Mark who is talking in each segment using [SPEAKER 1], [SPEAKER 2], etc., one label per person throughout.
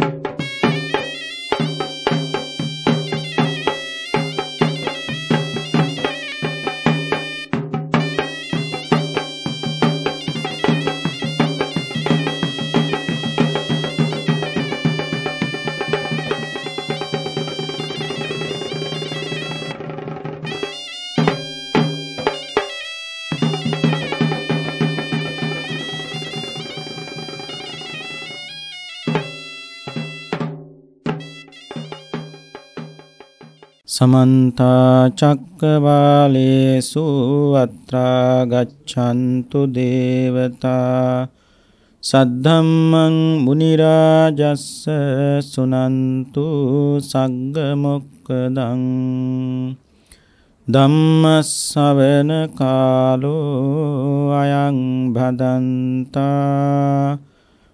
[SPEAKER 1] you සමන්තා චක්කවාලේසු අත්‍රා ගච්ඡන්තු දේවතා සද්ධම්මං මුනි රාජස්ස සුනන්තු සග්ග මොක්කදං ධම්මස්සවන කාලෝ අයං භදන්තා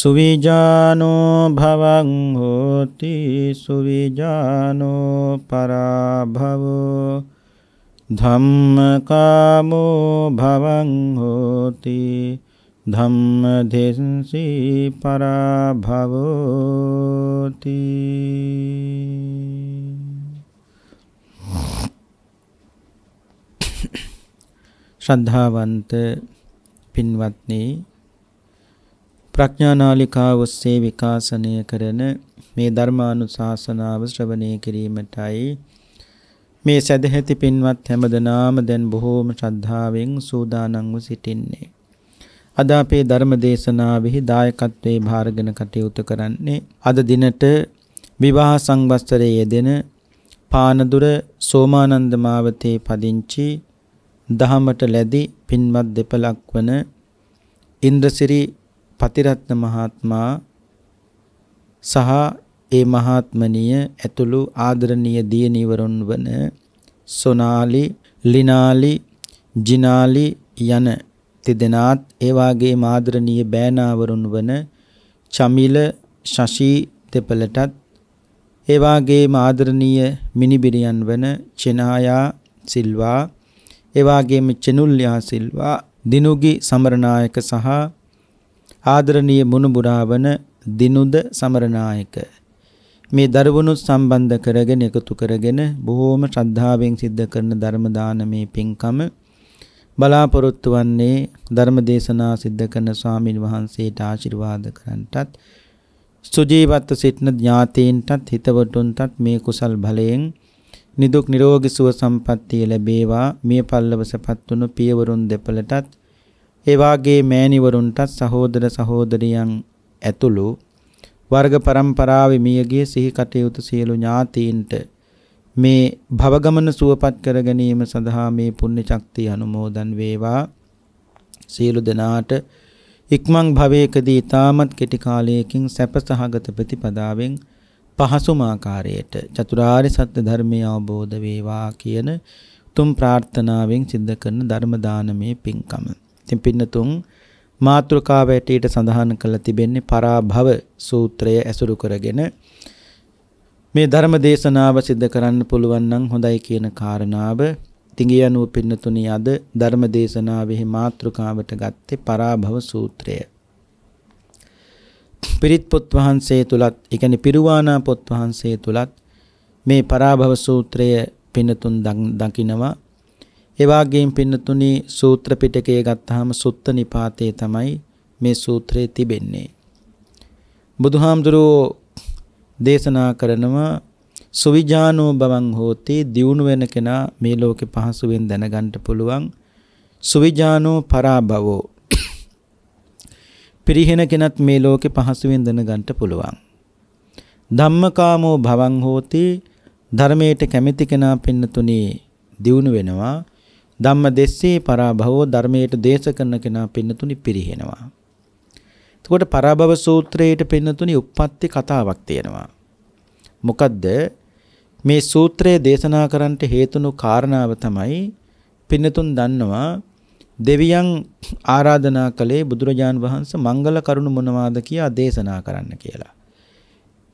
[SPEAKER 1] සුවිජානෝ භවං හෝති සුවිජානෝ පරාභවෝ ධම්මකාමෝ භවං හෝති ධම්මදෙන්සි පරාභවෝති ශ්‍රද්ධාවන්ත පින්වත්නි ප්‍රඥානාලිකාව ඔස්සේ විකාශනය කරන මේ ධර්මානුශාසනාව ශ්‍රවණය කිරීමටයි මේ සදැහැති පින්වත් හැමදෙනාම දැන් බොහෝම ශ්‍රද්ධාවෙන් සූදානම් ව සිටින්නේ. අද අපේ ධර්ම දේශනාවෙහි දායකත්වයේ භාරගෙන කටයුතු කරන්නේ අද දිනට විවාහ සංවස්තරයේ යෙදෙන පානදුර සෝමානන්ද මාවතේ පදිංචි දහමට ලැබි පින්වත් දෙපලක් වන ඉන්ද්‍රසිරි පතිරත්න මහත්මයා සහ ඒ මහත්මනිය ඇතුළු ආදරණීය දියණිවරුන් වන සොනාලි, ලිනාලි, ජිනාලි යන තිදෙනාත් ඒ වාගේ ආදරණීය බෑනාවරුන් වන චමිල, ශෂී දෙපළටත් ඒ වාගේම ආදරණීය මිනිබිරියන් වන චෙනායා සිල්වා ඒ වාගේම චෙනුල්යා සිල්වා දිනුගි සමරනායක සහ ආදරණීය මුණුබුරාවන දිනුද සමරනායක මේ දරුවනුත් සම්බන්ධ කරගෙන එකතු කරගෙන බොහෝම ශ්‍රද්ධාවෙන් සිද්ධ කරන ධර්ම දානමේ පින්කම බලාපොරොත්තු වන්නේ ධර්ම දේශනා සිද්ධ කරන ස්වාමින් වහන්සේට ආශිර්වාද කරන්ටත් සුජීවත්ව සිටින ඥාතීන්ටත් හිතවතුන්ටත් මේ කුසල් බලයෙන් නිදුක් නිරෝගී සුව සම්පන්නිය ලැබේවා මේ පල්ලවසපත් වුණු පියවරුන් දෙපළටත් එවාගේ මෑණිවරුන්ටත් සහෝදර සහෝදරියන් ඇතුළු වර්ග પરම්පරාවේ මියගිය සිහි කටයුතු සියලු ඥාතීන්ට මේ භවගමන සුවපත් කර ගැනීම සඳහා මේ පුණ්‍ය ශක්තිය අනුමෝදන් වේවා සියලු දෙනාට ඉක්මන් භවයකදී ඊටමත් කෙටි කාලයකින් සැපසහගත ප්‍රතිපදාවෙන් පහසුම ආකාරයට චතුරාර්ය සත්‍ය ධර්මය අවබෝධ වේවා කියන තුම් ප්‍රාර්ථනාවෙන් සිද්ධ කරන ධර්ම දානමේ පින්කම ඉතින් පින්නතුන් මාතෘකාව ඇටියට සඳහන් කරලා තිබෙන්නේ පරාභව සූත්‍රය ඇසුරු කරගෙන මේ ධර්ම දේශනාව සිද්ධ කරන්න පුළුවන් නම් හොඳයි කියන කාරණාව තිගියනුව පින්නතුනි අද ධර්ම දේශනාවෙහි මාතෘකාවට ගත්තේ පරාභව සූත්‍රය. පිරිත් පොත් වහන්සේ තුලත්, ඒ කියන්නේ පිරුවානා පොත් වහන්සේ තුලත් මේ පරාභව සූත්‍රය පින්නතුන් දකිනවා එවාගේම පින්නතුනි සූත්‍ර පිටකය ගත්තාම සුත්ත නිපාතේ තමයි මේ සූත්‍රයේ තිබෙන්නේ. බුදුහාමුදුරුවෝ දේශනා කරනවා සුවිජානෝ බවං හෝති දියුණු වෙන කෙනා මේ ලෝකේ පහසුවෙන් දැනගන්න පුළුවන් සුවිජානෝ පරාභවෝ පිරිහෙන කෙනත් මේ ලෝකේ පහසුවෙන් දැනගන්න පුළුවන් ධම්මකාමෝ භවං හෝති ධර්මයට කැමති කෙනා පින්නතුනි දියුණු වෙනවා ධම්ම දෙස්සේ පරාභවෝ ධර්මයට දේශ කරන කෙනා පින්නතුනි පිරිහෙනවා. එතකොට පරාභව සූත්‍රයේට පින්නතුනි උප්පත්ති කතාවක් තියෙනවා. මොකද්ද මේ සූත්‍රය දේශනා කරන්නට හේතුණු කාරණාව තමයි පින්නතුන් දන්නවා දෙවියන් ආරාධනා කළේ බුදුරජාන් වහන්සේ මංගල කරුණ මොනවාද කියලා දේශනා කරන්න කියලා.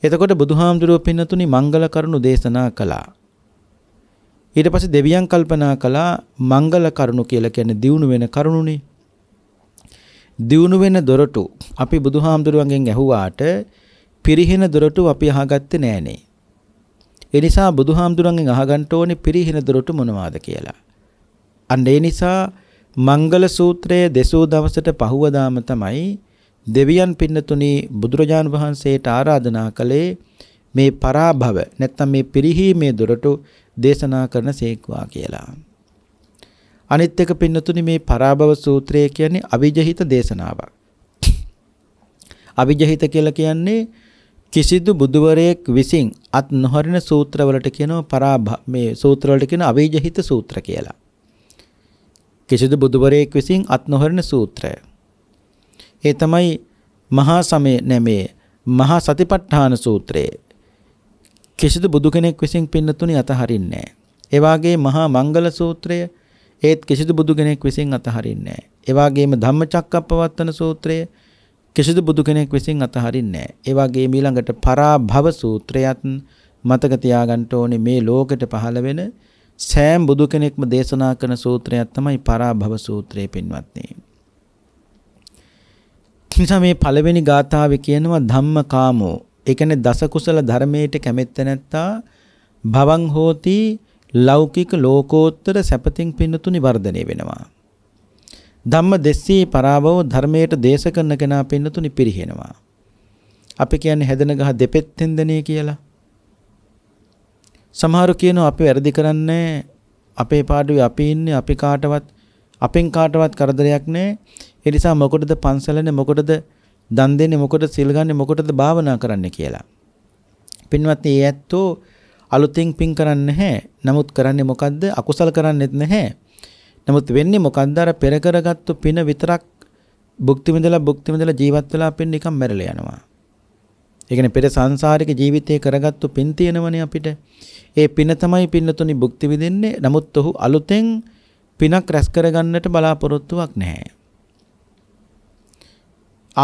[SPEAKER 1] එතකොට බුදුහාමුදුරුවෝ පින්නතුනි මංගල කරුණු දේශනා කළා. ඊට පස්සේ දෙවියන් කල්පනා කළා මංගල කරුණු කියලා කියන්නේ දියුණු වෙන කරුණුනේ. දියුණු වෙන දොරටු අපි බුදුහාමුදුරුවන්ගෙන් ඇහුවාට පිරිහෙන දොරටු අපි අහගත්තේ නෑනේ. ඒ නිසා බුදුහාමුදුරන්ගෙන් අහගන්න ඕනේ පිරිහෙන දොරටු මොනවාද කියලා. අන්න ඒ නිසා මංගල සූත්‍රයේ දෙසූ දවසට පහුවදාම තමයි දෙවියන් පින්නතුනි බුදුරජාන් වහන්සේට ආරාධනා කළේ මේ පරාභව නැත්නම් මේ පිරිහීමේ දොරටු දේශනා කරන සේක්වා කියලා. අනිත් එක පින්නතුනි මේ පරාභව සූත්‍රය කියන්නේ අවිජහිත දේශනාවක්. අවිජහිත කියලා කියන්නේ කිසිදු බුදුවරයෙක් විසින් අත් නොහරින සූත්‍රවලට කියනවා පරාභ මේ සූත්‍රවලට කියන අවිජහිත සූත්‍ර කියලා. කිසිදු බුදුවරයෙක් විසින් අත් නොහරින සූත්‍රය. ඒ තමයි මහා සමේ නැමේ මහා සතිපට්ඨාන සූත්‍රයේ කිසිදු බුදු කෙනෙක් විසින් පින්නතුනි අතහරින්නේ නැහැ. ඒ වාගේ මහා මංගල සූත්‍රය ඒත් කිසිදු බුදු කෙනෙක් විසින් අතහරින්නේ නැහැ. ඒ වගේම ධම්මචක්කප්පවත්තන සූත්‍රය කිසිදු බුදු කෙනෙක් විසින් අතහරින්නේ නැහැ. ඒ වගේම ඊළඟට පරාභව සූත්‍රයත් මතක තියාගන්න ඕනේ මේ ලෝකෙට පහළ වෙන සෑම බුදු කෙනෙක්ම දේශනා කරන සූත්‍රයක් තමයි පරාභව සූත්‍රය පින්වත්නි. නිසා මේ පළවෙනි ගාථාවේ කියනවා ධම්මකාමෝ ඒ කියන්නේ දස කුසල ධර්මයට කැමැත්ත නැත්තා භවං හෝති ලෞකික ලෝකෝත්තර සැපතින් පින්නතුනි වර්ධනය වෙනවා. ධම්ම දෙස්සී පරාභව ධර්මයට දේශ කරන කෙනා පින්නතුනි පිරිහෙනවා. අපි කියන්නේ හැදෙන ගහ දෙපෙත්තෙන් දෙනේ කියලා. සමහරු කියනවා අපි වැරදි කරන්නේ අපේ පාඩුවේ අපි ඉන්නේ අපි කාටවත් අපෙන් කාටවත් කරදරයක් නැහැ. ඒ නිසා මොකටද පන්සලනේ මොකටද දන් දෙන්නේ මොකටද සිල් ගන්නෙ මොකටද භාවනා කරන්න කියලා. පින්වත් මේ ඇත්තෝ අලුතින් පින් කරන්නේ නැහැ. නමුත් කරන්නේ මොකද්ද? අකුසල කරන්නේත් නැහැ. නමුත් වෙන්නේ මොකද්ද? අර පෙර කරගත්තු පින විතරක් භුක්ති විඳලා භුක්ති විඳලා ජීවත් වෙලා අපෙන් නිකන් මැරලා යනවා. ඒ කියන්නේ පෙර සංසාරික ජීවිතේ කරගත්තු පින් තියෙනවනේ අපිට. ඒ පින තමයි පින්නතුනි භුක්ති විඳින්නේ. නමුත් ඔහු අලුතෙන් පිනක් රැස් කරගන්නට බලාපොරොත්තුවක් නැහැ.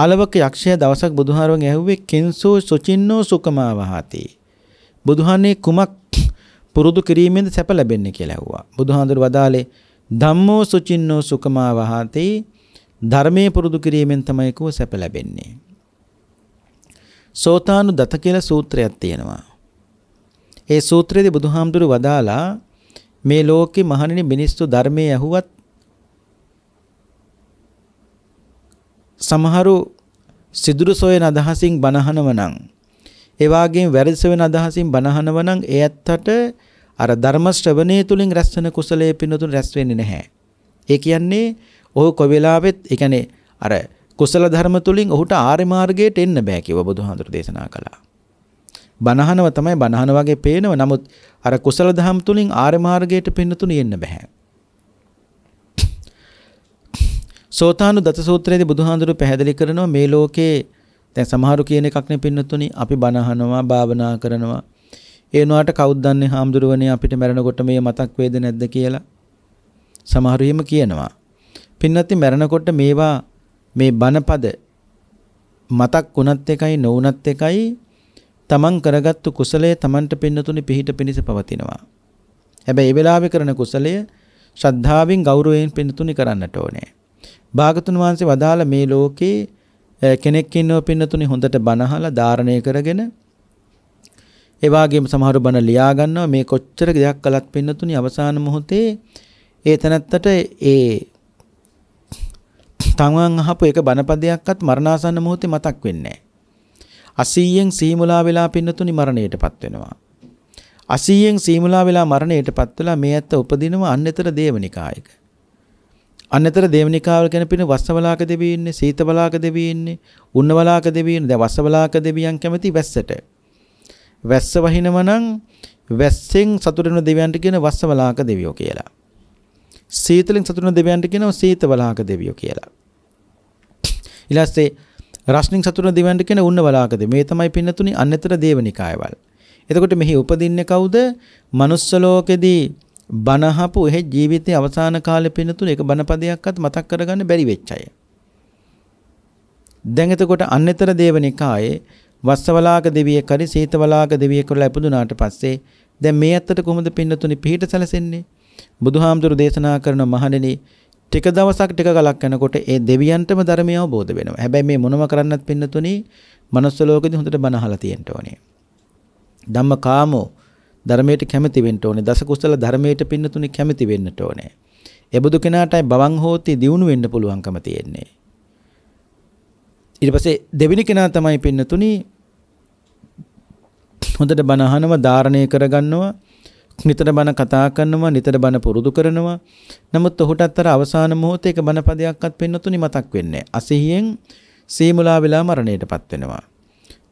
[SPEAKER 1] ආලවක යක්ෂයා දවසක් බුදුහාරවන් ඇහුවේ කෙන්සෝ සුචින්නෝ සුකමාවහති. බුදුහානේ කුමක් පුරුදු කිරීමෙන්ද සැප ලැබෙන්නේ කියලා ඇහුවා. බුදුහාඳුර වදාලේ ධම්මෝ සුචින්නෝ සුකමාවහති ධර්මයේ පුරුදු කිරීමෙන් තමයි කව සැප ලැබෙන්නේ. සෝතානු දත කියලා සූත්‍රයක් තියෙනවා. ඒ සූත්‍රයේදී බුදුහාමුදුරු වදාලා මේ ලෝකේ මහණෙනි මිනිස්සු ධර්මයේ ඇහුවත් සමහරු සිදුරු සොයන අදහසින් බනහනව නම් ඒ වගේම වැරදි සොයන අදහසින් බනහනව නම් ඒ ඇත්තට අර ධර්ම ශ්‍රවණය තුලින් රැස් වෙන කුසලයේ පිනතුන් රැස් වෙන්නේ නැහැ. ඒ කියන්නේ ඔහු කොයි වෙලාවෙත් ඒ කියන්නේ අර කුසල ධර්ම තුලින් ඔහුට ආර්ය මාර්ගයට එන්න බෑ කියලා බුදුහාඳුර දේශනා කළා. බනහනව තමයි බනහන වගේ පේනව. නමුත් අර කුසල ධම් තුලින් ආර්ය මාර්ගයට පින්නතුණු එන්න බෑ. සෝතානු දත සූත්‍රයේදී බුදුහාඳුරු පැහැදිලි කරනවා මේ ලෝකේ දැන් සමහරු කියන එකක් නේ පින්නතුනි අපි බනහනවා භාවනා කරනවා ඒ නුවාට කවුද දන්නේ හාමුදුරුවනේ අපිට මැරෙනකොට මේ මතක් වේද නැද්ද කියලා සමහරු එහෙම කියනවා පින්නත්ති මැරෙනකොට මේවා මේ බනපද මතක් වුණත් එකයි නොවුණත් එකයි තමන් කරගත්තු කුසලය තමන්ට පින්නතුනි පිහිට පිණිස පවතිනවා. හැබැයි ඒ වෙලාවේ කරන කුසලය ශ්‍රද්ධාවෙන් ගෞරවයෙන් පින්නතුනි කරන්නට ඕනේ. භාගතුන් වහන්සේ වදාළ මේ ලෝකේ කෙනෙක් ඉන්නව පින්නතුනේ හොඳට බනහලා ධාරණය කරගෙන ඒ වගේම සමහර බණ ලියා ගන්නවා මේ කොච්චර දෙයක් කළත් පින්නතුනේ අවසාන මොහොතේ ඒ තැනත්තට ඒ තමන් අහපු එක බණපදයක්වත් මරණාසන්න මොහොතේ මතක් වෙන්නේ නැහැ. 80න් සීමුලා වෙලා පින්නතුනේ මරණයටපත් වෙනවා. 80න් සීමුලා වෙලා මරණයටපත් වෙලා මේ ඇත්ත උපදිනවා අන්නතර දේවනිකායක. අන්නතර දේවනිකාවල් ගැන පින වස්සවලාක දෙවියන් ඉන්නේ සීතවලාක දෙවියන් ඉන්නේ උන්නවලාක දෙවියන් දැන් වස්සවලාක දෙවියන් කැමති වැස්සට වැස්ස වහිනවා නම් වැස්සෙන් සතුට වෙන දෙවියන්ට කියන වස්සවලාක දෙවියෝ කියලා සීතලෙන් සතුට වෙන දෙවියන්ට කියනවා සීතවලාක දෙවියෝ කියලා ඊළස්සේ රස්නින් සතුට වෙන දෙවියන්ට කියන උන්නවලාක දෙවියෝ මේ තමයි පින්නතුනි අන්නතර දේවනිකායවල් එතකොට මෙහි උපදින්නේ කවුද manuss ලෝකෙදී බනහපු එහෙ ජීවිතයේ අවසාන කාලේ පිනතුන එක බනපදයක්වත් මතක් කරගන්න බැරි වෙච්ච අය. දැන් එතකොට අන්නතර දේවනිකායේ වස්සවලාග දෙවියෙක් හරි සීතවලාග දෙවියෙක් කරලා ඉපදුනාට පස්සේ දැන් මේ ඇත්තට කොහොමද පින්නතුනි පිහිට සැලසෙන්නේ? බුදුහාමුදුරු දේශනා කරන මහණෙනි ටික දවසක් ටික ගලක් යනකොට ඒ දෙවියන්ටම ධර්මය අවබෝධ වෙනවා. හැබැයි මේ මොනම කරන්නත් පින්නතුනි manuss ලෝකෙදී හොඳට බණ අහලා තියෙන්න ඕනේ. ධම්මකාමෝ ධර්මයට කැමති වෙන්න ඕනේ. දස කුසල ධර්මයට පින්නතුනි කැමති වෙන්නට ඕනේ. එබඳු කෙනාටයි බවන් හෝති දියුණු වෙන්න පුළුවන්කම තියෙන්නේ. ඊට පස්සේ දෙවෙනි කෙනා තමයි පින්නතුනි හොඳට බණ අහනවා, ධාරණය කරගන්නවා, නිතර බණ කතා කරනවා, නිතර බණ පුරුදු කරනවා. නමුත් ඔහුටත් අර අවසාන මොහොතේක බණ පදයක්වත් පින්නතුනි මතක් වෙන්නේ. අසහියෙන් සීමුලා වෙලා මරණයටපත් වෙනවා.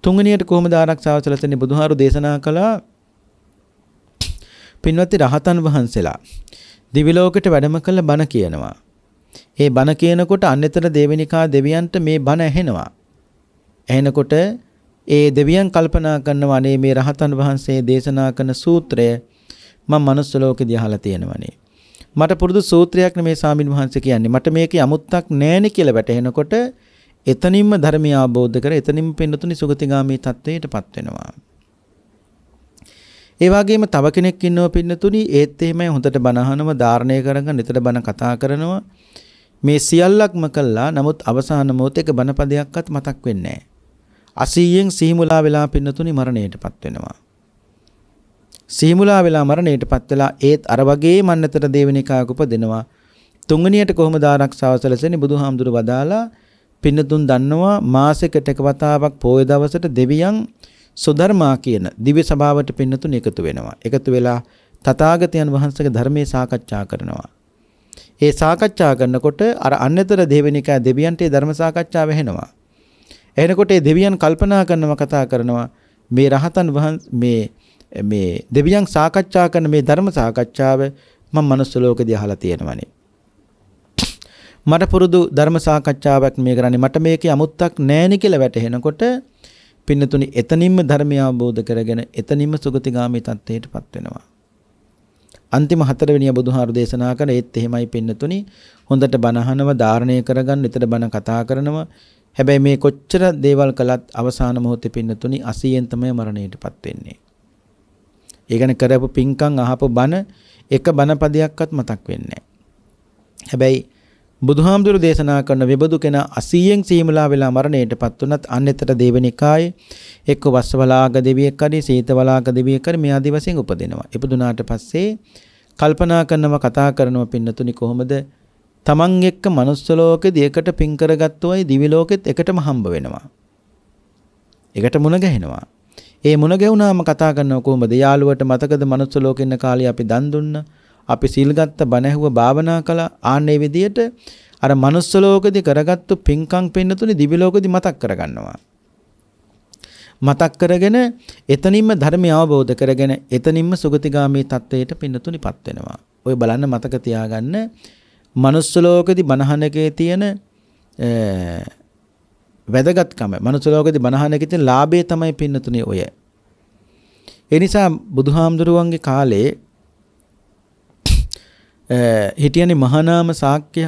[SPEAKER 1] තුන්වෙනියට කොහොමද ආරක්ෂාව සැලසෙන්නේ බුදුහාරු දේශනා කළා පින්වත්නි රහතන් වහන්සේලා දිවි ලෝකෙට වැඩම කළ බණ කියනවා. ඒ බණ කියනකොට අන්‍යතර දේවනිකා දෙවියන්ට මේ බණ ඇහෙනවා. ඇහෙනකොට ඒ දෙවියන් කල්පනා කරනවා අනේ මේ රහතන් වහන්සේ දේශනා කරන සූත්‍රය මම manuss ලෝකෙදී අහලා තියෙනවනේ. මට පුරුදු සූත්‍රයක් නේ මේ සාමින් වහන්සේ කියන්නේ. මට මේකේ අමුත්තක් නැහැනේ කියලා වැටහෙනකොට එතනින්ම ධර්මය අවබෝධ කර එතනින්ම පින්නතුනි සුගතිගාමී තත්වයටපත් වෙනවා. ඒ වගේම තව කෙනෙක් ඉන්නව පින්නතුණි ඒත් එහෙමයි හොඳට බනහනම ධාරණය කරගෙන නිතර බන කතා කරනවා. මේ සියල්ලක්ම කළා නමුත් අවසාන මොහොතේ එක බනපදයක්වත් මතක් වෙන්නේ නැහැ. 80න් සිහිමුලා වෙලා පින්නතුණි මරණයටපත් වෙනවා. සිහිමුලා වෙලා මරණයටපත් වෙලා ඒත් අර වගේ මන්නතර දේවනිකාක උපදිනවා. තුන්වෙනියට කොහොමද ආරක්ෂාව සැලසෙන්නේ බුදුහාමුදුරු වදාලා පින්නතුන් දන්නවා මාසෙකට එක වතාවක් පොය දවසට දෙවියන් සොධර්මා කියන දිව්‍ය සභාවට පින්නතුන් එකතු වෙනවා. එකතු වෙලා තථාගතයන් වහන්සේගේ ධර්මයේ සාකච්ඡා කරනවා. ඒ සාකච්ඡා කරනකොට අර අන්නතර දෙවෙනිකා දෙවියන්ට ධර්ම සාකච්ඡාව වෙනවා. එනකොට ඒ දෙවියන් කල්පනා කරනවා කතා කරනවා මේ රහතන් වහන්සේ මේ මේ දෙවියන් සාකච්ඡා කරන මේ ධර්ම සාකච්ඡාව මම මනුස්ස ලෝකෙදී අහලා තියෙනවනේ. මට පුරුදු ධර්ම සාකච්ඡාවක් මේ කරන්නේ මට මේකේ අමුත්තක් නැහැ නේ කියලා වැටහෙනකොට පින්නතුනි එතනින්ම ධර්මය අවබෝධ කරගෙන එතනින්ම සුගතිගාමී තත්ත්වයටපත් වෙනවා. අන්තිම හතරවෙනිය බුදුහාරු දේශනා කරන ඒත් එහෙමයි පින්නතුනි හොඳට බණහනව ධාරණය කරගන්න විතර බණ කතා කරනවා. හැබැයි මේ කොච්චර දේවල් කළත් අවසාන මොහොතේ පින්නතුනි 80න් තමයි මරණයටපත් වෙන්නේ. ඒ කියන්නේ කරපු පින්කම් අහපු බණ එක බණපදයක්වත් මතක් වෙන්නේ නැහැ. හැබැයි බුදුහාමුදුරු දේශනා කරන වෙබදු කෙනා 80න් සීමලා වෙලා මරණයටපත් උනත් අන්‍යතර දේවනිකායේ එක්ක වස්සවලාග දෙවියෙක් හරි සීතවලාග දෙවියෙක් හරි මේ ආදි වශයෙන් උපදිනවා. ඉපදුනාට පස්සේ කල්පනා කරනවා කතා කරනවා පින්නතුනි කොහොමද තමන් එක්ක manuss ලෝකෙදී එකට පින් කරගත්තොයි දිවි ලෝකෙත් එකටම හම්බ වෙනවා. එකට මුණ ගැහෙනවා. ඒ මුණ ගැහුනාම කතා කරනවා කොහොමද යාළුවට මතකද manuss ලෝකෙ ඉන්න කාලේ අපි දන් දුන්නා අපි සීල් ගත්ත බණ ඇහුව භාවනා කළා ආන්නේ විදියට අර manuss ලෝකෙදී කරගත්තු පින්කම් පින්නතුනේ දිවි ලෝකෙදී මතක් කරගන්නවා. මතක් කරගෙන එතනින්ම ධර්මය අවබෝධ කරගෙන එතනින්ම සුගතිගාමී තත්ත්වයට පින්නතුනිපත් වෙනවා. ඔය බලන්න මතක තියාගන්න manuss ලෝකෙදී බණහනකේ තියෙන වැදගත්කම manuss ලෝකෙදී බණහනකේ තියෙන ලාභය තමයි පින්නතුනේ ඔය. ඒ නිසා බුදුහාමුදුරුවන්ගේ කාලේ හිටියනේ මහානාම ශාක්‍ය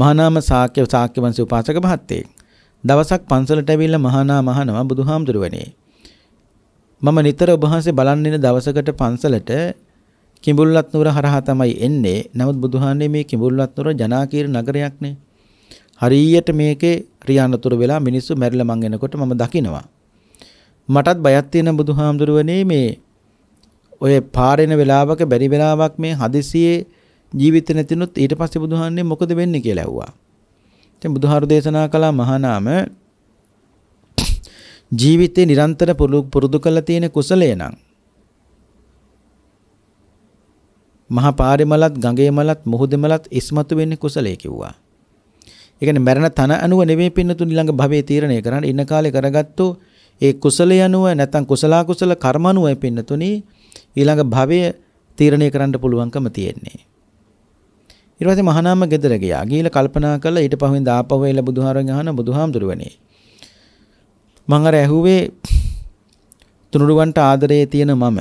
[SPEAKER 1] මහානාම ශාක්‍ය ශාක්‍ය වංශයේ උපාසක මහත්තයෙක්. දවසක් පන්සලට ඇවිල්ලා මහානාම අහනවා බුදුහාමුදුරුවනේ. මම නිතර ඔබ වහන්සේ බලන්න ඉන දවසකට පන්සලට කිඹුල්වත් නුවර හරහා තමයි එන්නේ. නමුත් බුදුහාන්නේ මේ කිඹුල්වත් නුවර ජනාකීර නගරයක්නේ. හරියට මේකේ ක්‍රියානතුරු වෙලා මිනිස්සු මැරිලා මං එනකොට මම දකිනවා. මටත් බයක් තියෙන බුදුහාමුදුරුවනේ මේ ඔය පාරෙන වෙලාවක බැරි වෙලාවක් මේ හදිසියේ ජීවිත නැතිනොත් ඊට පස්සේ බුදුහාන්නේ මොකද වෙන්නේ කියලා ඇහුවා. දැන් බුදුහාරු දේශනා කළා මහානාම ජීවිතේ නිරන්තර පුරුදු කරලා තියෙන කුසලය නම් මහා පාරෙමලත් ගඟේමලත් මුහුදෙමලත් ඉස්මතු වෙන්නේ කුසලයේ කිව්වා. ඒ කියන්නේ මරණ තන අනුව නෙමෙයි පින්නතුන් ඊළඟ භවයේ තීරණය කරන්න ඉන්න කාලේ කරගත්තු ඒ කුසලය අනුව නැත්නම් කුසලා කුසල කර්ම අනුවයි පින්නතුනි ඊළඟ භවය තීරණය කරන්න පුළුවන්කම තියෙන්නේ. ඊට පස්සේ මහානාම ගෙදර ගියා. ගිහිල්ලා කල්පනා කළා ඊට පහුවෙන් දාපව එලා බුදුහාරගෙන් අහන බුදුහාමුදුරුවනේ. මං අර ඇහුවේ තුනුරුවන්ට ආදරේ තියෙන මම.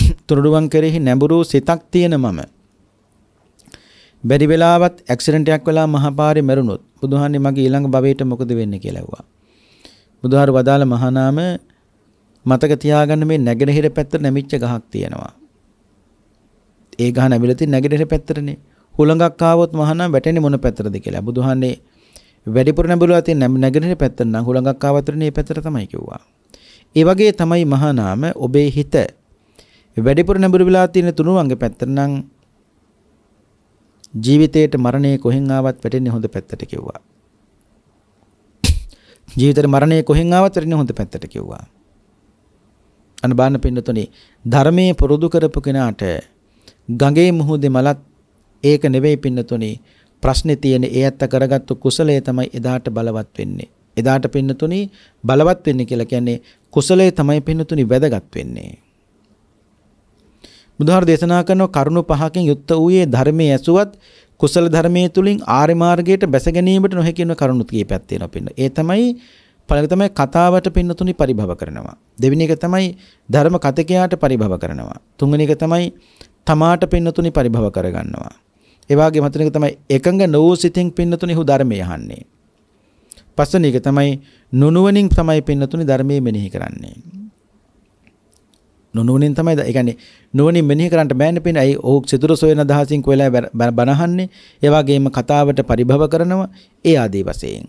[SPEAKER 1] තුනුරුවන් කෙරෙහි නැඹුරු සිතක් තියෙන මම. බැරි වෙලාවත් ඇක්සිඩන්ට් එකක් වෙලා මහපාරේ මැරුණොත් බුදුහාන්නේ මගේ ඊළඟ භවයට මොකද වෙන්නේ කියලා ඇහුවා. බුදුහාර වදාළ මහානාම මතක තියාගන්න මේ නැගෙනහිර පැත්තට නැමිච්ච ගහක් තියෙනවා. ඒ ගහ නැමිලා තියෙන නැගෙනහිර පැත්තටනේ. හුළඟක් ආවොත් මහානම් වැටෙන්නේ මොන පැත්තටද කියලා. බුදුහාන්නේ වැඩිපුර නැඹුලා තියෙන නැගෙනහිර පැත්තට නම් හුළඟක් ආවතරනේ මේ පැත්තට තමයි කිව්වා. ඒ වගේ තමයි මහානාම ඔබේ හිත වැඩිපුර නැඹුරු වෙලා තියෙන තුනුවංග පැත්තට නම් ජීවිතේට මරණය කොහෙන් ආවත් වැටෙන්නේ හොඳ පැත්තට කිව්වා. ජීවිතේට මරණය කොහෙන් ආවත් වැටෙන්නේ හොඳ පැත්තට කිව්වා. අන බාන පින්නතුනේ ධර්මයේ පුරුදු කරපු කෙනාට ගඟේ මුහුදේ මලක් ඒක නෙවෙයි පින්නතුනි ප්‍රශ්නේ තියෙන ඒ ඇත්ත කරගත්තු කුසලයේ තමයි එදාට බලවත් වෙන්නේ. එදාට පින්නතුනි බලවත් වෙන්නේ කියලා කියන්නේ කුසලයේ තමයි පින්නතුනි වැදගත් වෙන්නේ. බුදුහාර දේශනා කරන කරුණු පහකින් යුක්ත වූයේ ධර්මයේ ඇසුවත් කුසල ධර්මයේ තුලින් ආර්ය මාර්ගයට බැස ගැනීමට නොහැකින කරුණු කීපයක් තියෙනවා පින්න. ඒ තමයි පළඟ තමයි කතාවට පින්නතුනි පරිභව කරනවා. දෙවෙනි එක තමයි ධර්ම කතකයාට පරිභව කරනවා. තුන්වෙනි එක තමයි තමාට පින්නතුනි පරිභව කරගන්නවා. ඒ වගේම අතන එක තමයි එකඟ නොවූ සිතින් පින්නතුනේ හු ධර්මය අහන්නේ. පස්වෙනි එක තමයි නුනුවණින් තමයි පින්නතුනේ ධර්මයේ මෙනෙහි කරන්නේ. නුනුවණින් තමයි ඒ කියන්නේ නුවණින් මෙනෙහි කරන්නට බෑනේ පින්න. අයි ඔහු සිදුරස වෙන දහසින් කොහෙලා බනහන්නේ. ඒ වගේම කතාවට පරිභව කරනවා ඒ ආදී වශයෙන්.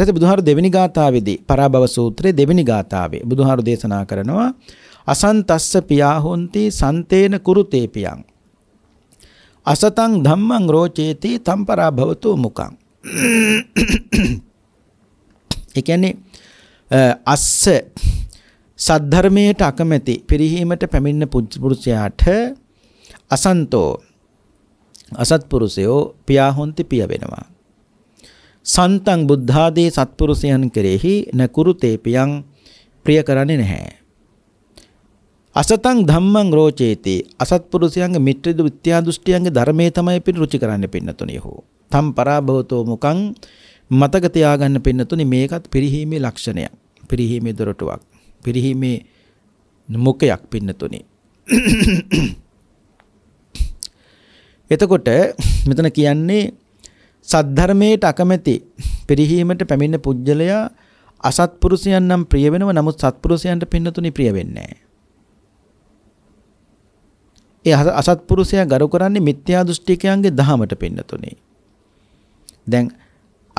[SPEAKER 1] ඊට බුදුහාර දෙවෙනි ගාථාවේදී පරාභව සූත්‍රයේ දෙවෙනි ගාථාවේ බුදුහාර දේශනා කරනවා අසන්තස්ස පියා හොන්ති සන්තේන කුරුතේ පියං අසතං ධම්මං රෝචේති තම්පරා භවතු මුකං. ඒ කියන්නේ අස්ස සද්ධර්මයට අකමැති පිරිහීමට පැමිණෙන පුරුෂයාට අසන්තෝ අසත්පුරුෂයෝ පියා හොන්ති පිය වෙනවා. සන්තං බුද්ධාදී සත්පුරුෂයන් කෙරෙහි නකුරු තේපියං ප්‍රිය කරන්නේ නැහැ. අසතං ධම්මං රෝචේති අසත්පුරුෂයන්ගේ මිත්‍රිද විත්‍යා දෘෂ්ටියන්ගේ ධර්මයේ තමයි පිළිරුචි කරන්න පින්නතුනේ හෝ තම් පරාභවතෝ මුකං මතක තියාගන්න පින්නතුනේ මේකත් පිරිහීමේ ලක්ෂණයක් පිරිහීමේ දොරටුවක් පිරිහීමේ මුඛයක් පින්නතුනේ එතකොට මෙතන කියන්නේ සද්ධර්මයට අකමැති පිරිහීමට පැමිණෙන පුජ්‍යලයා අසත්පුරුෂයන් නම් ප්‍රිය වෙනව නමුත් සත්පුරුෂයන්ට පින්නතුනේ ප්‍රිය වෙන්නේ නැහැ ඒ අසත්පුරුෂයා ගරු කරන්නේ මිත්‍යා දෘෂ්ටිකයන්ගේ දහමට පින්නතුනේ. දැන්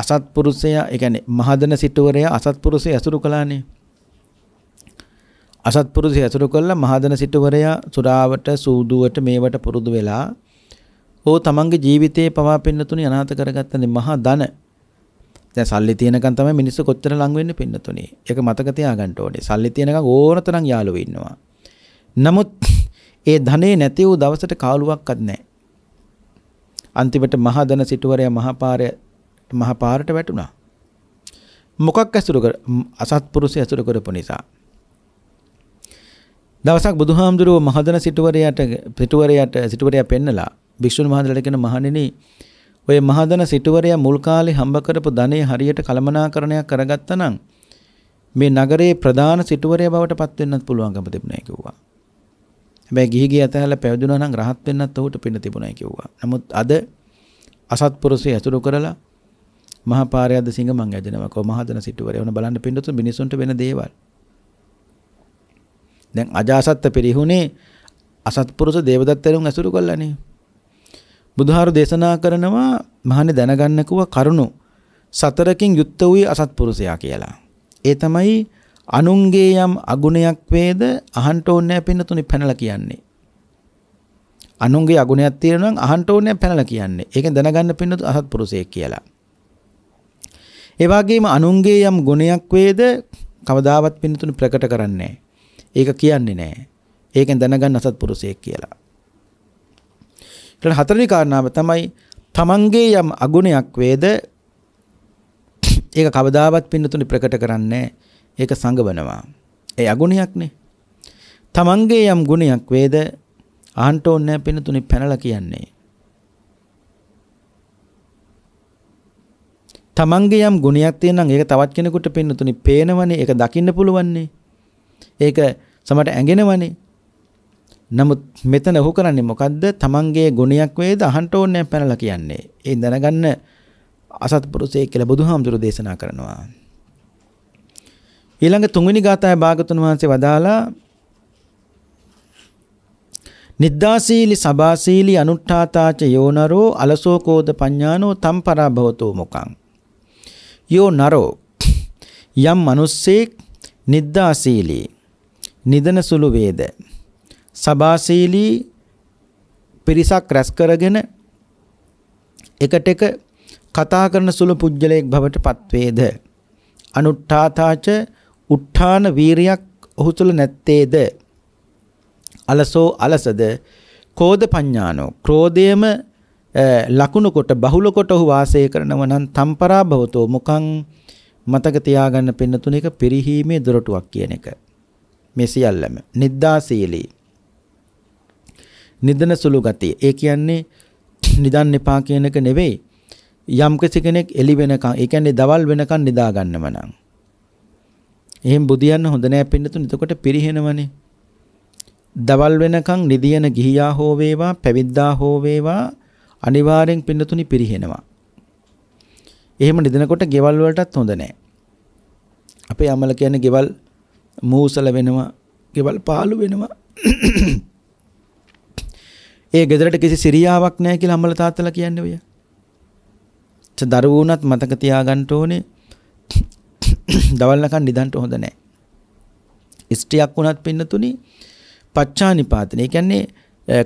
[SPEAKER 1] අසත්පුරුෂයා ඒ කියන්නේ මහදන සිටුවරයා අසත්පුරුෂය ඇසුරු කළානේ. අසත්පුරුෂය ඇසුරු කළා මහදන සිටුවරයා සුරාවට සූදුවට මේවට පුරුදු වෙලා ඕ තමන්ගේ ජීවිතේ පවා පින්නතුනේ අනාථ කරගත්තනේ මහා ධන. දැන් සල්ලි තියෙනකන් තමයි මිනිස්සු කොච්චර ලඟ වෙන්නේ පින්නතුනේ. ඒක මතක තියාගන්න ඕනේ. සල්ලි තියෙනකන් ඕනතරම් යාළුවෝ ඉන්නවා. නමුත් ඒ ධනේ නැති වූ දවසට කාලුවක්වත් නැහැ. අන්තිමට මහා ධන සිටුවරයා මහපාරය මහපාරට වැටුණා. මොකක් ඇසුරු කර අසත්පුරුෂය ඇසුරු කරපු නිසා. දවසක් බුදුහාමුදුරුව මහදන සිටුවරයාට සිටුවරයාට සිටුවරයා පෙන්නලා භික්ෂුන් වහන්සේලාට කියන මහණෙනි ඔය මහදන සිටුවරයා මුල් කාලේ හම්බ කරපු ධනෙ හරියට කළමනාකරණයක් කරගත්තා නම් මේ නගරයේ ප්‍රධාන සිටුවරයා බවට පත් වෙන්නත් පුළුවන්කම තිබුණා කිව්වා. හැබැයි ගිහි ගිය ඇතහැලා පැවිදුණා නම් රහත් වෙන්නත් ඔහුට පින තිබුණයි කිව්වා. නමුත් අද අසත්පුරුෂය ඇතුළු කරලා මහා පාරයද්ද සිංහ මං ඇදෙනවා කො මහදන සිටුවරේ. ඔන්න බලන්න පින්නතු මිනිසුන්ට වෙන දේවල්. දැන් අජාසත්ත පිරිහුනේ අසත්පුරුෂ දේවදත්තයන් ඇසුරු කළානේ. බුදුහාරු දේශනා කරනවා මහන්නේ දැනගන්න කරුණු සතරකින් යුක්ත වූ අසත්පුරුෂයා කියලා. ඒ තමයි අනුන්ගේ යම් අගුණයක් වේද අහන්න ඕනේ පින්නතුනේ පැනලා කියන්නේ. අනුන්ගේ අගුණයක් තියෙනවා නම් අහන්න ඕනේ පැනලා කියන්නේ. ඒකෙන් දැනගන්න පින්නතු අසත්පුරුෂයෙක් කියලා. ඒ වගේම අනුන්ගේ යම් ගුණයක් වේද කවදාවත් පින්නතුනේ ප්‍රකට කරන්නේ ඒක කියන්නේ නැහැ. ඒකෙන් දැනගන්න අසත්පුරුෂයෙක් කියලා. ඊට හතරවෙනි කාරණාව තමයි තමන්ගේ යම් අගුණයක් වේද ඒක කවදාවත් පින්නතුනේ ප්‍රකට කරන්නේ නැහැ. ඒක සංගවනවා. ඒ අගුණයක්නේ. තමන්ගේ යම් ගුණයක් වේද අහන්න ඕනේ නැහැ පින්තුනේ පැනලා කියන්නේ. තමන්ගේ යම් ගුණයක් තියෙනම් ඒක තවත් කෙනෙකුට පින්තුනේ පේනවනේ ඒක දකින්න පුළුවන්නේ. ඒක සමට ඇඟෙනවනේ. නමුත් මෙතන ඔහු කරන්නේ මොකද්ද? තමන්ගේ ගුණයක් වේද අහන්න ඕනේ නැහැ පැනලා කියන්නේ. ඒ දැනගන්න අසත්පුරුෂයෙක් කියලා බුදුහාමුදුරු දේශනා කරනවා. ඊළඟ තුන්වෙනි ගාථාවේ භාගතුන් වහන්සේ වදාලා නිද්දාසීලි සබාසීලි අනුට්ඨාතාච යෝනරෝ අලසෝකෝද පඤ්ඤානෝ තම් පරාභවතෝ මොකං යෝ නරෝ යම් මිනිස්සෙක් නිද්දාසීලී නිදන සුළු වේද සබාසීලී පිරිසක් රැස් කරගෙන එකට එක කතා කරන සුළු පුජ්‍යලයක් බවට පත්වේද අනුට්ඨාතාච උත්ථාන වීරියක් ඔහු තුල නැත්තේද? අලසෝ අලසද කෝධ පඤ්ඤානෝ ක්‍රෝධයම ලකුණු කොට බහුල කොට ඔහු වාසය කරනව නම් තම්පරා භවතෝ මුඛං මතක තියාගන්න පින්නතුන එක පිරිහීමේ දොරටුවක් කියන එක. මේ සියල්ලම නිද්දාශීලී. නිදන සුළු ගතිය. ඒ කියන්නේ නිදන් එපා කියන එක නෙවෙයි. යම් කෙනෙක් එළි වෙනකන්, ඒ කියන්නේ දවල් වෙනකන් නිදා ගන්නම නම්. එහෙන් බුදියන්න හොඳ නෑ පින්නතුන් එතකොට පිරිහෙනවනේ. දවල් වෙනකන් නිදියන ගිහියා හෝ වේවා පැවිද්දා හෝ වේවා අනිවාර්යෙන් පින්නතුනි පිරිහෙනවා. එහෙම නිදනකොට ගෙවල් වලටත් හොඳ නෑ. අපේ අමල කියන්නේ ගෙවල් මූසල වෙනවා, ගෙවල් පාළු වෙනවා. ඒ ගෙදරට කිසි සිරියාවක් නැහැ කියලා අම්මලා තාත්තලා කියන්නේ ඔය. දරුවෝ උනත් මතක තියාගන්න ඕනේ දවල් නැකන් නිදන්ට හොඳ නැහැ. ස්ත්‍රියක් වුණත් පින්නතුනි පච්චානිපාතන. ඒ කියන්නේ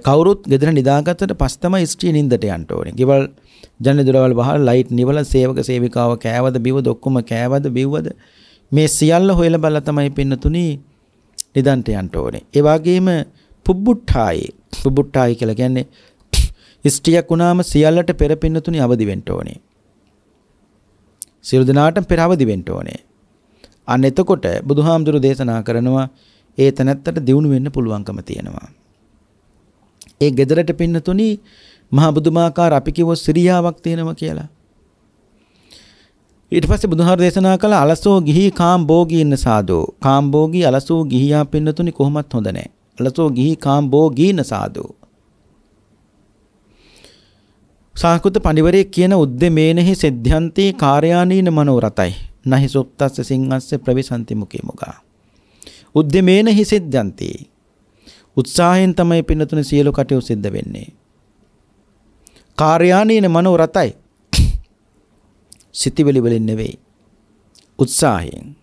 [SPEAKER 1] කවුරුත් ගෙදර නිදාගත්තට පස් තමයි ස්ත්‍රිය නිින්දට යන්න ඕනේ. ගෙවල් ජනේල දොරවල් බහලා ලයිට් නිවලා සේවක සේවිකාව කෑවද බිවද ඔක්කොම කෑවද බිව්වද මේ සියල්ල හොයලා බලලා තමයි පින්නතුනි නිදන්ට යන්න ඕනේ. ඒ වගේම පුබ්බුට්ටායේ පුබ්බුට්ටායි කියලා කියන්නේ ස්ත්‍රියක් වුණාම සියල්ලට පෙර පින්නතුනි අවදි වෙන්න ඕනේ. සියලු දෙනාටම පෙර අවදි වෙන්න ඕනේ. අන්න එතකොට බුදුහාමුදුරු දේශනා කරනවා ඒ තැනැත්තට දියුණු වෙන්න පුළුවන්කම තියෙනවා. ඒ ගෙදරට පින්නතුනි මහා බුදුමාකාර අපි කිව්ව සිරියාවක් තියෙනවා කියලා. ඊට පස්සේ බුදුහාර දේශනා කළ අලසෝ ගිහි කාම්බෝගී ඉන්න සාදෝ කාම්බෝගී අලසෝ ගිහියා පින්නතුනි කොහොමත් හොඳ නැහැ. අලසෝ ගිහි කාම්බෝගී ඉන්න සාදෝ සංස්කෘත පඬිවරයෙක් කියන උද්දමේනෙහි සිද්ධාන්තේ කාර්යානීන මනෝරතයි නහි සුප්තස්ස සිංහස්ස ප්‍රවිසන්ති මුකේ මොගා. උද්‍යමේන හිසිද්ධන්ති. උත්සාහයෙන් තමයි පින්නතුන සියලු කටයුතු සිද්ධ වෙන්නේ. කාර්යානීන මනෝ රතයි. සිතිවිලි වලින් නෙවෙයි. උත්සාහයෙන්.